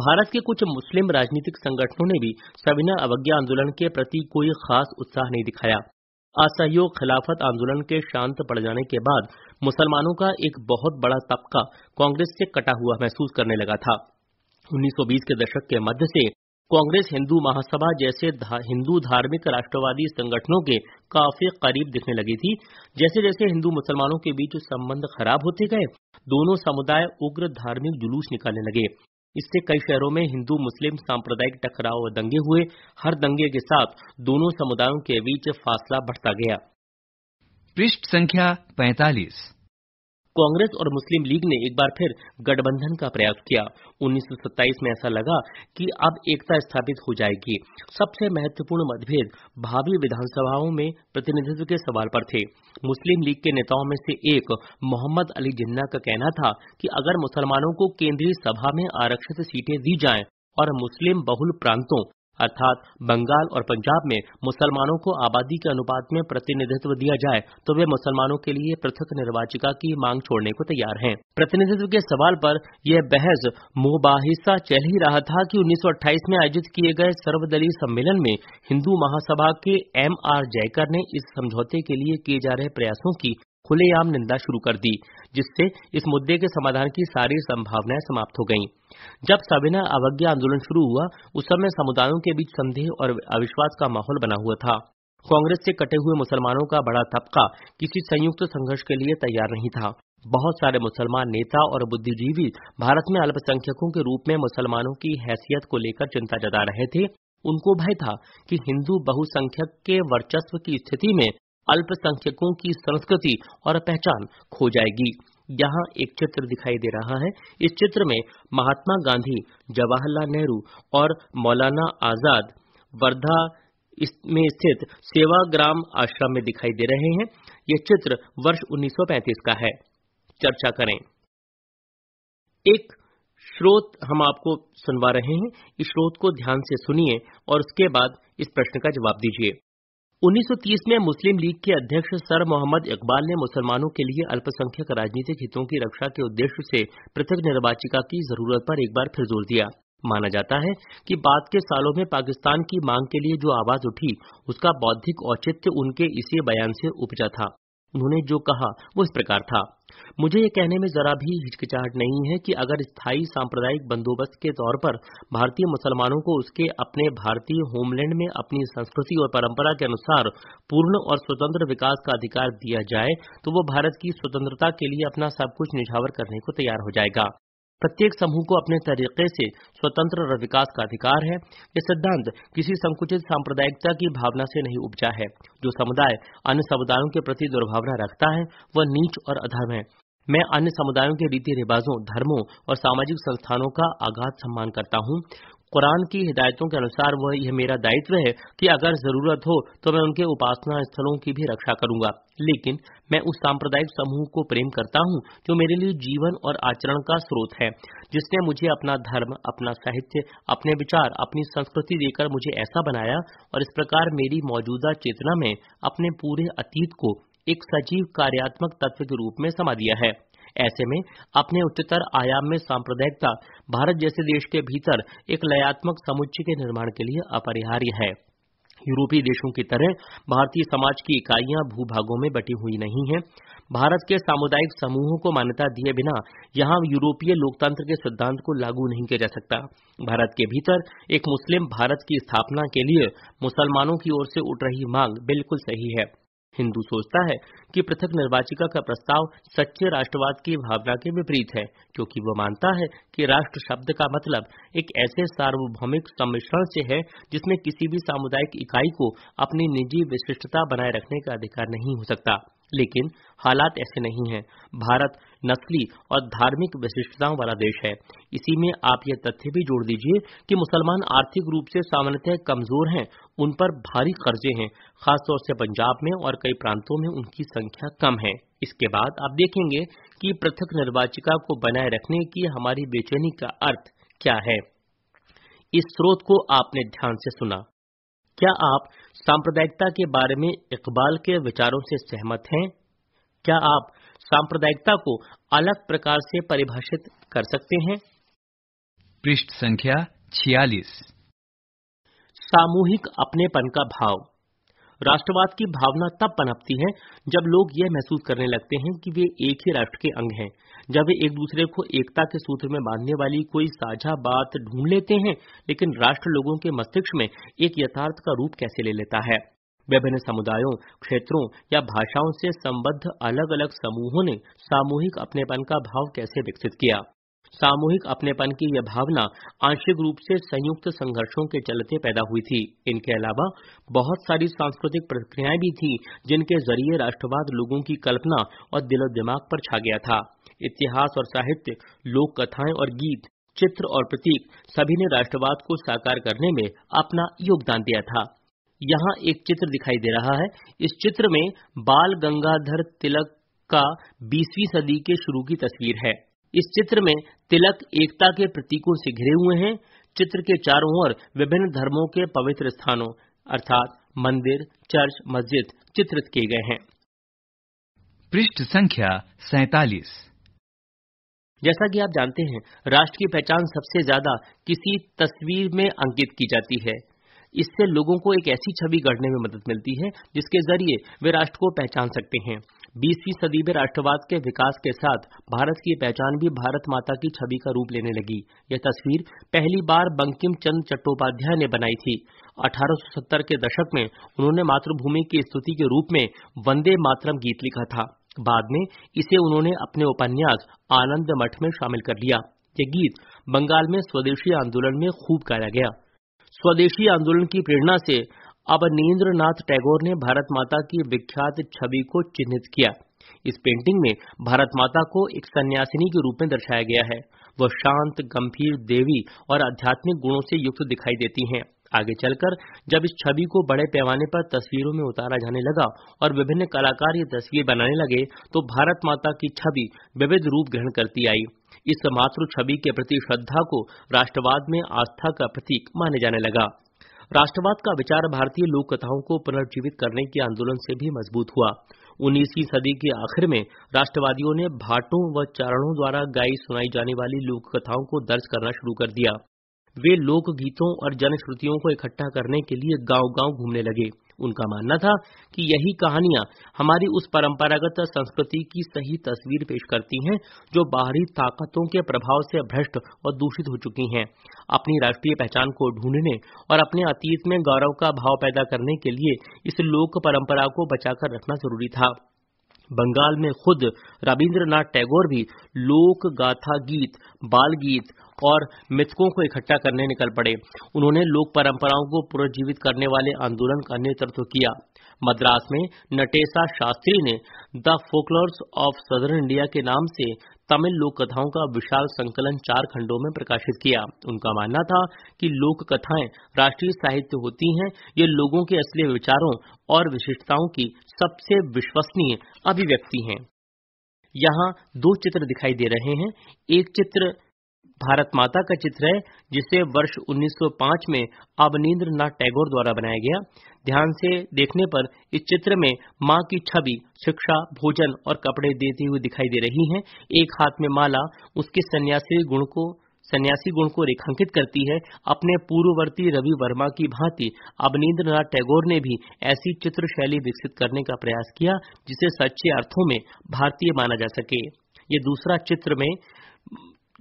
भारत के कुछ मुस्लिम राजनीतिक संगठनों ने भी सविना अवज्ञा आंदोलन के प्रति कोई खास उत्साह नहीं दिखाया असहयोग खिलाफत आंदोलन के शांत पड़ जाने के बाद मुसलमानों का एक बहुत बड़ा तबका कांग्रेस से कटा हुआ महसूस करने लगा था 1920 के दशक के मध्य से कांग्रेस हिंदू महासभा जैसे धा, हिंदू धार्मिक राष्ट्रवादी संगठनों के काफी करीब दिखने लगी थी जैसे जैसे हिंदू मुसलमानों के बीच संबंध खराब होते गए दोनों समुदाय उग्र धार्मिक जुलूस निकालने लगे इससे कई शहरों में हिंदू मुस्लिम सांप्रदायिक टकराव और दंगे हुए हर दंगे के साथ दोनों समुदायों के बीच फासला बढ़ता गया पृष्ठ संख्या पैतालीस कांग्रेस और मुस्लिम लीग ने एक बार फिर गठबंधन का प्रयास किया 1927 में ऐसा लगा कि अब एकता स्थापित हो जाएगी सबसे महत्वपूर्ण मतभेद भावी विधानसभाओं में प्रतिनिधित्व के सवाल पर थे मुस्लिम लीग के नेताओं में से एक मोहम्मद अली जिन्ना का कहना था कि अगर मुसलमानों को केंद्रीय सभा में आरक्षित सीटें दी जाएं और मुस्लिम बहुल प्रांतों अर्थात बंगाल और पंजाब में मुसलमानों को आबादी के अनुपात में प्रतिनिधित्व दिया जाए तो वे मुसलमानों के लिए पृथक निर्वाचिका की मांग छोड़ने को तैयार हैं। प्रतिनिधित्व के सवाल पर यह बहस मुबाहिसा चल ही रहा था कि 1928 में आयोजित किए गए सर्वदलीय सम्मेलन में हिंदू महासभा के एम आर जयकर ने इस समझौते के लिए किए जा रहे प्रयासों की खुलेआम निंदा शुरू कर दी जिससे इस मुद्दे के समाधान की सारी संभावनाएं समाप्त हो गईं। जब सविना अवज्ञा आंदोलन शुरू हुआ उस समय समुदायों के बीच संदेह और अविश्वास का माहौल बना हुआ था कांग्रेस से कटे हुए मुसलमानों का बड़ा तबका किसी संयुक्त संघर्ष के लिए तैयार नहीं था बहुत सारे मुसलमान नेता और बुद्धिजीवी भारत में अल्पसंख्यकों के रूप में मुसलमानों की हैसियत को लेकर चिंता जता रहे थे उनको भय था कि हिंदू बहुसंख्यक के वर्चस्व की स्थिति में अल्पसंख्यकों की संस्कृति और पहचान खो जाएगी यहाँ एक चित्र दिखाई दे रहा है इस चित्र में महात्मा गांधी जवाहरलाल नेहरू और मौलाना आजाद वर्धा में स्थित सेवाग्राम आश्रम में दिखाई दे रहे हैं यह चित्र वर्ष 1935 का है चर्चा करें एक स्रोत हम आपको सुनवा रहे हैं इस स्रोत को ध्यान से सुनिए और उसके बाद इस प्रश्न का जवाब दीजिए 1930 में मुस्लिम लीग के अध्यक्ष सर मोहम्मद इकबाल ने मुसलमानों के लिए अल्पसंख्यक राजनीतिक हितों की रक्षा के उद्देश्य से पृथक निर्वाचिका की जरूरत पर एक बार फिर जोर दिया माना जाता है कि बाद के सालों में पाकिस्तान की मांग के लिए जो आवाज उठी उसका बौद्धिक औचित्य उनके इसी बयान से उपजा था उन्होंने जो कहा वो इस प्रकार था मुझे ये कहने में जरा भी हिचकिचाहट नहीं है कि अगर स्थायी सांप्रदायिक बंदोबस्त के तौर पर भारतीय मुसलमानों को उसके अपने भारतीय होमलैंड में अपनी संस्कृति और परंपरा के अनुसार पूर्ण और स्वतंत्र विकास का अधिकार दिया जाए तो वो भारत की स्वतंत्रता के लिए अपना सब कुछ निझावर करने को तैयार हो जाएगा प्रत्येक समूह को अपने तरीके से स्वतंत्र और विकास का अधिकार है यह सिद्धांत किसी संकुचित सांप्रदायिकता की भावना से नहीं उपजा है जो समुदाय अन्य समुदायों के प्रति दुर्भावना रखता है वह नीच और अधर्म है मैं अन्य समुदायों के रीति रिवाजों धर्मों और सामाजिक संस्थानों का आघात सम्मान करता हूँ कुरान की हिदायतों के अनुसार वह यह मेरा दायित्व है कि अगर जरूरत हो तो मैं उनके उपासना स्थलों की भी रक्षा करूंगा लेकिन मैं उस सांप्रदायिक समूह को प्रेम करता हूं जो मेरे लिए जीवन और आचरण का स्रोत है जिसने मुझे अपना धर्म अपना साहित्य अपने विचार अपनी संस्कृति देकर मुझे ऐसा बनाया और इस प्रकार मेरी मौजूदा चेतना में अपने पूरे अतीत को एक सजीव कार्यात्मक तत्व के रूप में समा दिया है ऐसे में अपने उच्चतर आयाम में सांप्रदायिकता भारत जैसे देश के भीतर एक लयात्मक समुच्चय के निर्माण के लिए अपरिहार्य है यूरोपीय देशों की तरह भारतीय समाज की इकाइयां भूभागों में बटी हुई नहीं हैं। भारत के सामुदायिक समूहों को मान्यता दिए बिना यहां यूरोपीय लोकतंत्र के सिद्धांत को लागू नहीं किया जा सकता भारत के भीतर एक मुस्लिम भारत की स्थापना के लिए मुसलमानों की ओर से उठ रही मांग बिल्कुल सही है हिंदू सोचता है कि पृथक निर्वाचिका का प्रस्ताव सच्चे राष्ट्रवाद की भावना के विपरीत है क्योंकि वह मानता है कि राष्ट्र शब्द का मतलब एक ऐसे सार्वभौमिक सम्मिश्रण से है जिसमें किसी भी सामुदायिक इकाई को अपनी निजी विशिष्टता बनाए रखने का अधिकार नहीं हो सकता लेकिन हालात ऐसे नहीं हैं भारत नस्ली और धार्मिक विशिष्टताओं वाला देश है इसी में आप यह तथ्य भी जोड़ दीजिए कि मुसलमान आर्थिक रूप से सामान्यतः कमजोर हैं उन पर भारी कर्जे हैं खासतौर से पंजाब में और कई प्रांतों में उनकी संख्या कम है इसके बाद आप देखेंगे कि पृथक निर्वाचिका को बनाए रखने की हमारी बेचैनी का अर्थ क्या है इस स्रोत को आपने ध्यान से सुना क्या आप सांप्रदायिकता के बारे में इकबाल के विचारों से सहमत हैं क्या आप सांप्रदायिकता को अलग प्रकार से परिभाषित कर सकते हैं पृष्ठ संख्या छियालीस सामूहिक अपनेपन का भाव राष्ट्रवाद की भावना तब पनपती है जब लोग यह महसूस करने लगते हैं कि वे एक ही राष्ट्र के अंग हैं जब वे एक दूसरे को एकता के सूत्र में बांधने वाली कोई साझा बात ढूंढ लेते हैं लेकिन राष्ट्र लोगों के मस्तिष्क में एक यथार्थ का रूप कैसे ले लेता है विभिन्न समुदायों क्षेत्रों या भाषाओं से संबद्ध अलग अलग समूहों ने सामूहिक अपनेपन का भाव कैसे विकसित किया सामूहिक अपनेपन की यह भावना आंशिक रूप से संयुक्त संघर्षों के चलते पैदा हुई थी इनके अलावा बहुत सारी सांस्कृतिक प्रक्रियाएं भी थी जिनके जरिए राष्ट्रवाद लोगों की कल्पना और दिलो दिमाग पर छा गया था इतिहास और साहित्य लोक कथाएं और गीत चित्र और प्रतीक सभी ने राष्ट्रवाद को साकार करने में अपना योगदान दिया था यहाँ एक चित्र दिखाई दे रहा है इस चित्र में बाल गंगाधर तिलक का 20वीं सदी के शुरू की तस्वीर है इस चित्र में तिलक एकता के प्रतीकों से घिरे हुए हैं चित्र के चारों ओर विभिन्न धर्मों के पवित्र स्थानों अर्थात मंदिर चर्च मस्जिद चित्रित किए गए हैं पृष्ठ संख्या सैतालीस जैसा कि आप जानते हैं राष्ट्र की पहचान सबसे ज्यादा किसी तस्वीर में अंकित की जाती है इससे लोगों को एक ऐसी छवि गढ़ने में मदद मिलती है जिसके जरिए वे राष्ट्र को पहचान सकते हैं बीसवीं सदी में राष्ट्रवाद के विकास के साथ भारत की पहचान भी भारत माता की छवि का रूप लेने लगी यह तस्वीर पहली बार बंकिम चंद चट्टोपाध्याय ने बनाई थी 1870 के दशक में उन्होंने मातृभूमि की स्तुति के रूप में वंदे मातरम गीत लिखा था बाद में इसे उन्होंने अपने उपन्यास आनंद मठ में शामिल कर लिया ये गीत बंगाल में स्वदेशी आंदोलन में खूब गाया गया स्वदेशी आंदोलन की प्रेरणा से अब नींद्रनाथ टैगोर ने भारत माता की विख्यात छवि को चिन्हित किया इस पेंटिंग में भारत माता को एक सन्यासिनी के रूप में दर्शाया गया है वह शांत गंभीर देवी और आध्यात्मिक गुणों से युक्त दिखाई देती हैं आगे चलकर जब इस छवि को बड़े पैमाने पर तस्वीरों में उतारा जाने लगा और विभिन्न कलाकार ये तस्वीर बनाने लगे तो भारत माता की छवि विविध रूप ग्रहण करती आई इस मातृ छवि के प्रति श्रद्धा को राष्ट्रवाद में आस्था का प्रतीक माने जाने लगा राष्ट्रवाद का विचार भारतीय लोक कथाओं को पुनर्जीवित करने के आंदोलन से भी मजबूत हुआ उन्नीसवीं सदी के आखिर में राष्ट्रवादियों ने भाटों व चारणों द्वारा गायी सुनाई जाने वाली लोक कथाओं को दर्ज करना शुरू कर दिया वे लोक गीतों और जनश्रुतियों को इकट्ठा करने के लिए गांव गांव घूमने लगे उनका मानना था कि यही कहानियां हमारी उस परंपरागत संस्कृति की सही तस्वीर पेश करती हैं जो बाहरी ताकतों के प्रभाव से भ्रष्ट और दूषित हो चुकी हैं अपनी राष्ट्रीय पहचान को ढूंढने और अपने अतीत में गौरव का भाव पैदा करने के लिए इस लोक परंपरा को बचाकर रखना जरूरी था बंगाल में खुद रविन्द्रनाथ टैगोर भी लोक गाथा गीत बाल गीत और मृतकों को इकट्ठा करने निकल पड़े उन्होंने लोक परंपराओं को पुनर्जीवित करने वाले आंदोलन का नेतृत्व किया मद्रास में नटेसा शास्त्री ने the folklores of southern India के नाम से तमिल लोक कथाओं का विशाल संकलन चार खंडों में प्रकाशित किया उनका मानना था कि लोक कथाएं राष्ट्रीय साहित्य होती हैं ये लोगों के असली विचारों और विशिष्टताओं की सबसे विश्वसनीय अभिव्यक्ति हैं यहाँ दो चित्र दिखाई दे रहे हैं एक चित्र भारत माता का चित्र है जिसे वर्ष 1905 में अवनीन्द्र नाथ टैगोर द्वारा बनाया गया ध्यान से देखने पर इस चित्र में माँ की छवि शिक्षा भोजन और कपड़े देती हुई दिखाई दे रही हैं। एक हाथ में माला उसके सन्यासी गुण को सन्यासी गुण को रेखांकित करती है अपने पूर्ववर्ती रवि वर्मा की भांति अवनीन्द्र नाथ टैगोर ने भी ऐसी चित्र शैली विकसित करने का प्रयास किया जिसे सच्चे अर्थों में भारतीय माना जा सके ये दूसरा चित्र में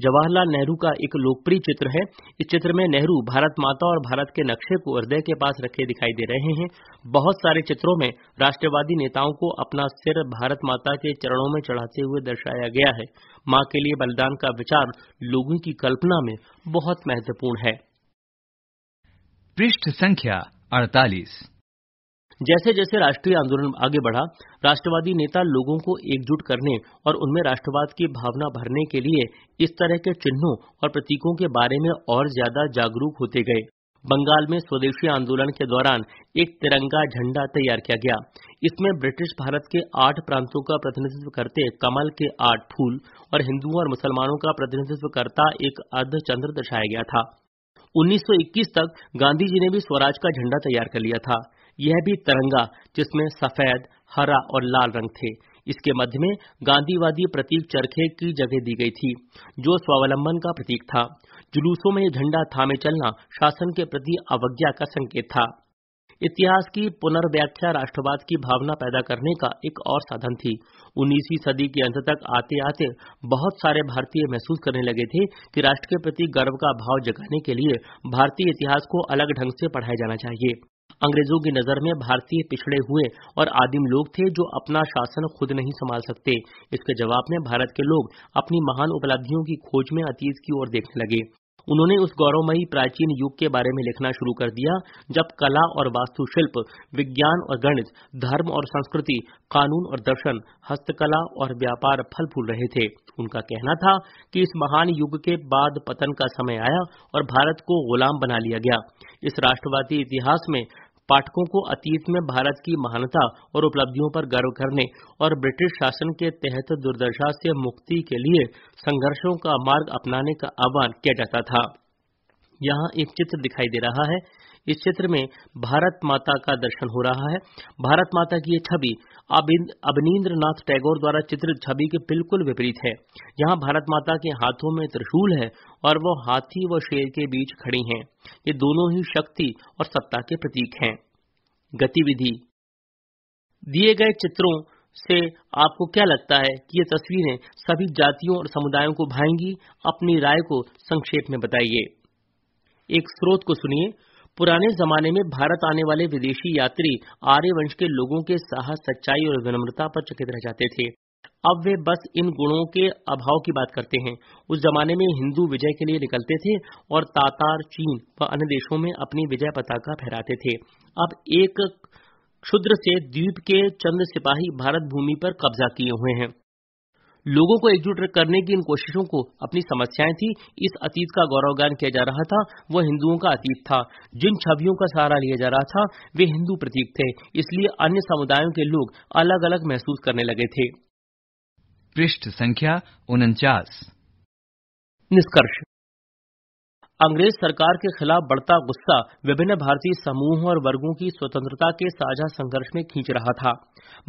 जवाहरलाल नेहरू का एक लोकप्रिय चित्र है इस चित्र में नेहरू भारत माता और भारत के नक्शे को हृदय के पास रखे दिखाई दे रहे हैं बहुत सारे चित्रों में राष्ट्रवादी नेताओं को अपना सिर भारत माता के चरणों में चढ़ाते हुए दर्शाया गया है माँ के लिए बलिदान का विचार लोगों की कल्पना में बहुत महत्वपूर्ण है पृष्ठ संख्या अड़तालीस जैसे जैसे राष्ट्रीय आंदोलन आगे बढ़ा राष्ट्रवादी नेता लोगों को एकजुट करने और उनमें राष्ट्रवाद की भावना भरने के लिए इस तरह के चिन्हों और प्रतीकों के बारे में और ज्यादा जागरूक होते गए बंगाल में स्वदेशी आंदोलन के दौरान एक तिरंगा झंडा तैयार किया गया इसमें ब्रिटिश भारत के आठ प्रांतों का प्रतिनिधित्व करते कमल के आठ फूल और हिंदुओं और मुसलमानों का प्रतिनिधित्व करता एक अर्धचंद्र दर्शाया गया था 1921 तक गांधी जी ने भी स्वराज का झंडा तैयार कर लिया था यह भी तिरंगा जिसमें सफेद हरा और लाल रंग थे इसके मध्य में गांधीवादी प्रतीक चरखे की जगह दी गई थी जो स्वावलंबन का प्रतीक था जुलूसों में झंडा थामे चलना शासन के प्रति अवज्ञा का संकेत था इतिहास की पुनर्व्याख्या राष्ट्रवाद की भावना पैदा करने का एक और साधन थी 19वीं सदी के अंत तक आते आते बहुत सारे भारतीय महसूस करने लगे थे कि राष्ट्र के प्रति गर्व का भाव जगाने के लिए भारतीय इतिहास को अलग ढंग से पढ़ाया जाना चाहिए अंग्रेजों की नजर में भारतीय पिछड़े हुए और आदिम लोग थे जो अपना शासन खुद नहीं संभाल सकते इसके जवाब में भारत के लोग अपनी महान उपलब्धियों की खोज में अतीत की ओर देखने लगे उन्होंने उस गौरवमयी प्राचीन युग के बारे में लिखना शुरू कर दिया जब कला और वास्तुशिल्प विज्ञान और गणित धर्म और संस्कृति कानून और दर्शन हस्तकला और व्यापार फल फूल रहे थे उनका कहना था कि इस महान युग के बाद पतन का समय आया और भारत को गुलाम बना लिया गया इस राष्ट्रवादी इतिहास में पाठकों को अतीत में भारत की महानता और उपलब्धियों पर गर्व करने और ब्रिटिश शासन के तहत दुर्दशा से मुक्ति के लिए संघर्षों का मार्ग अपनाने का आह्वान किया जाता था यहाँ एक चित्र दिखाई दे रहा है इस चित्र में भारत माता का दर्शन हो रहा है भारत माता की ये छवि अवनीन्द्र नाथ टैगोर द्वारा चित्रित छवि के बिल्कुल विपरीत है यहाँ भारत माता के हाथों में त्रिशूल है और वो हाथी व शेर के बीच खड़ी हैं ये दोनों ही शक्ति और सत्ता के प्रतीक हैं गतिविधि दिए गए चित्रों से आपको क्या लगता है कि ये तस्वीरें सभी जातियों और समुदायों को भाएंगी अपनी राय को संक्षेप में बताइए एक स्रोत को सुनिए पुराने जमाने में भारत आने वाले विदेशी यात्री आर्य वंश के लोगों के साहस सच्चाई और विनम्रता पर चकित रह जाते थे अब वे बस इन गुणों के अभाव की बात करते हैं उस जमाने में हिंदू विजय के लिए निकलते थे और तातार चीन व अन्य देशों में अपनी विजय पताका फहराते थे अब एक क्षुद्र से द्वीप के चंद सिपाही भारत भूमि पर कब्जा किए हुए हैं लोगों को एकजुट करने की इन कोशिशों को अपनी समस्याएं थी इस अतीत का गौरवगान किया जा रहा था वह हिंदुओं का अतीत था जिन छवियों का सहारा लिया जा रहा था वे हिंदू प्रतीक थे इसलिए अन्य समुदायों के लोग अलग अलग महसूस करने लगे थे पृष्ठ संख्या उनचास निष्कर्ष अंग्रेज सरकार के खिलाफ बढ़ता गुस्सा विभिन्न भारतीय समूहों और वर्गों की स्वतंत्रता के साझा संघर्ष में खींच रहा था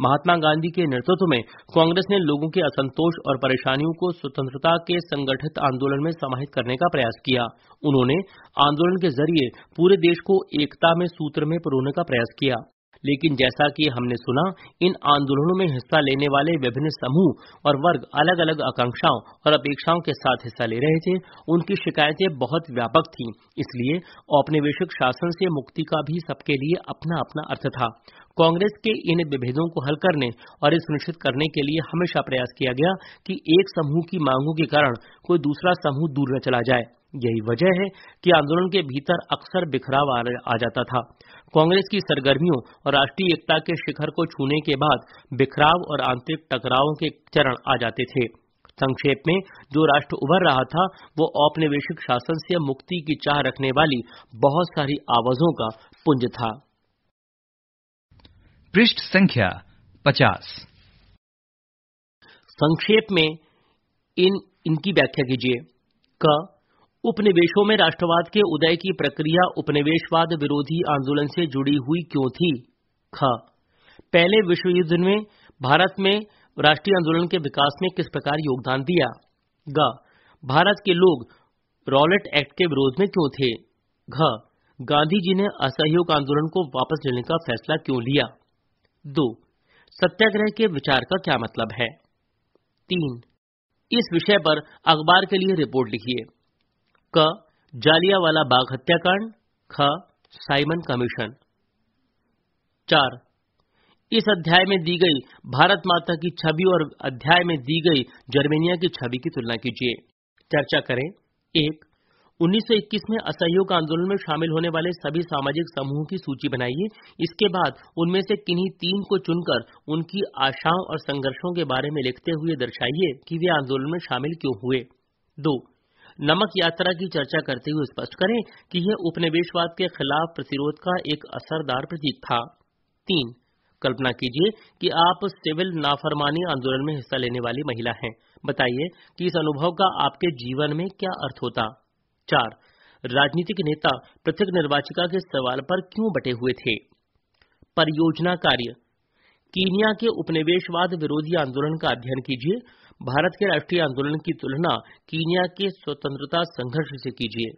महात्मा गांधी के नेतृत्व में कांग्रेस ने लोगों के असंतोष और परेशानियों को स्वतंत्रता के संगठित आंदोलन में समाहित करने का प्रयास किया उन्होंने आंदोलन के जरिए पूरे देश को एकता में सूत्र में परोने का प्रयास किया लेकिन जैसा कि हमने सुना इन आंदोलनों में हिस्सा लेने वाले विभिन्न समूह और वर्ग अलग अलग आकांक्षाओं और अपेक्षाओं के साथ हिस्सा ले रहे थे उनकी शिकायतें बहुत व्यापक थीं इसलिए औपनिवेशिक शासन से मुक्ति का भी सबके लिए अपना अपना अर्थ था कांग्रेस के इन विभेदों को हल करने और यह सुनिश्चित करने के लिए हमेशा प्रयास किया गया कि एक समूह की मांगों के कारण कोई दूसरा समूह दूर न चला जाए यही वजह है कि आंदोलन के भीतर अक्सर बिखराव आ जाता था कांग्रेस की सरगर्मियों और राष्ट्रीय एकता के शिखर को छूने के बाद बिखराव और आंतरिक टकरावों के चरण आ जाते थे संक्षेप में जो राष्ट्र उभर रहा था वो औपनिवेशिक शासन से मुक्ति की चाह रखने वाली बहुत सारी आवाजों का पुंज था पृष्ठ संख्या पचास संक्षेप में इन इनकी व्याख्या कीजिए क उपनिवेशों में राष्ट्रवाद के उदय की प्रक्रिया उपनिवेशवाद विरोधी आंदोलन से जुड़ी हुई क्यों थी ख पहले विश्व युद्ध में भारत में राष्ट्रीय आंदोलन के विकास में किस प्रकार योगदान दिया ग भारत के लोग रॉलेट एक्ट के विरोध में क्यों थे घ गांधी जी ने असहयोग आंदोलन को वापस लेने का फैसला क्यों लिया दो सत्याग्रह के विचार का क्या मतलब है तीन इस विषय पर अखबार के लिए रिपोर्ट लिखिए क जालियावाला बाग हत्याकांड ख साइमन कमीशन चार इस अध्याय में दी गई भारत माता की छवि और अध्याय में दी गई जर्मेनिया की छवि की तुलना कीजिए चर्चा करें एक 1921 में असहयोग आंदोलन में शामिल होने वाले सभी सामाजिक समूहों की सूची बनाइए इसके बाद उनमें से किन्हीं तीन को चुनकर उनकी आशाओं और संघर्षों के बारे में लिखते हुए दर्शाइए कि वे आंदोलन में शामिल क्यों हुए दो नमक यात्रा की चर्चा करते हुए स्पष्ट करें कि यह उपनिवेशवाद के खिलाफ प्रतिरोध का एक असरदार प्रतीक था तीन कल्पना कीजिए कि आप सिविल नाफरमानी आंदोलन में हिस्सा लेने वाली महिला हैं बताइए कि इस अनुभव का आपके जीवन में क्या अर्थ होता चार राजनीतिक नेता पृथक निर्वाचिका के सवाल पर क्यों बटे हुए थे परियोजना कार्य कीनिया के उपनिवेशवाद विरोधी आंदोलन का अध्ययन कीजिए भारत के राष्ट्रीय आंदोलन की तुलना कीनिया के स्वतंत्रता संघर्ष से कीजिए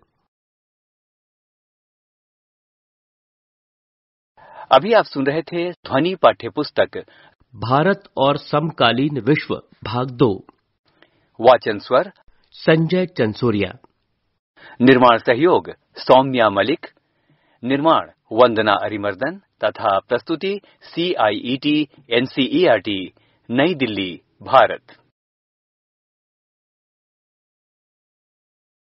अभी आप सुन रहे थे ध्वनि पाठ्य पुस्तक भारत और समकालीन विश्व भाग दो वाचन स्वर संजय चंसोरिया निर्माण सहयोग सौम्या मलिक निर्माण वंदना अरिमर्दन तथा प्रस्तुति C I E T N C E R T Nai Delhi Bharat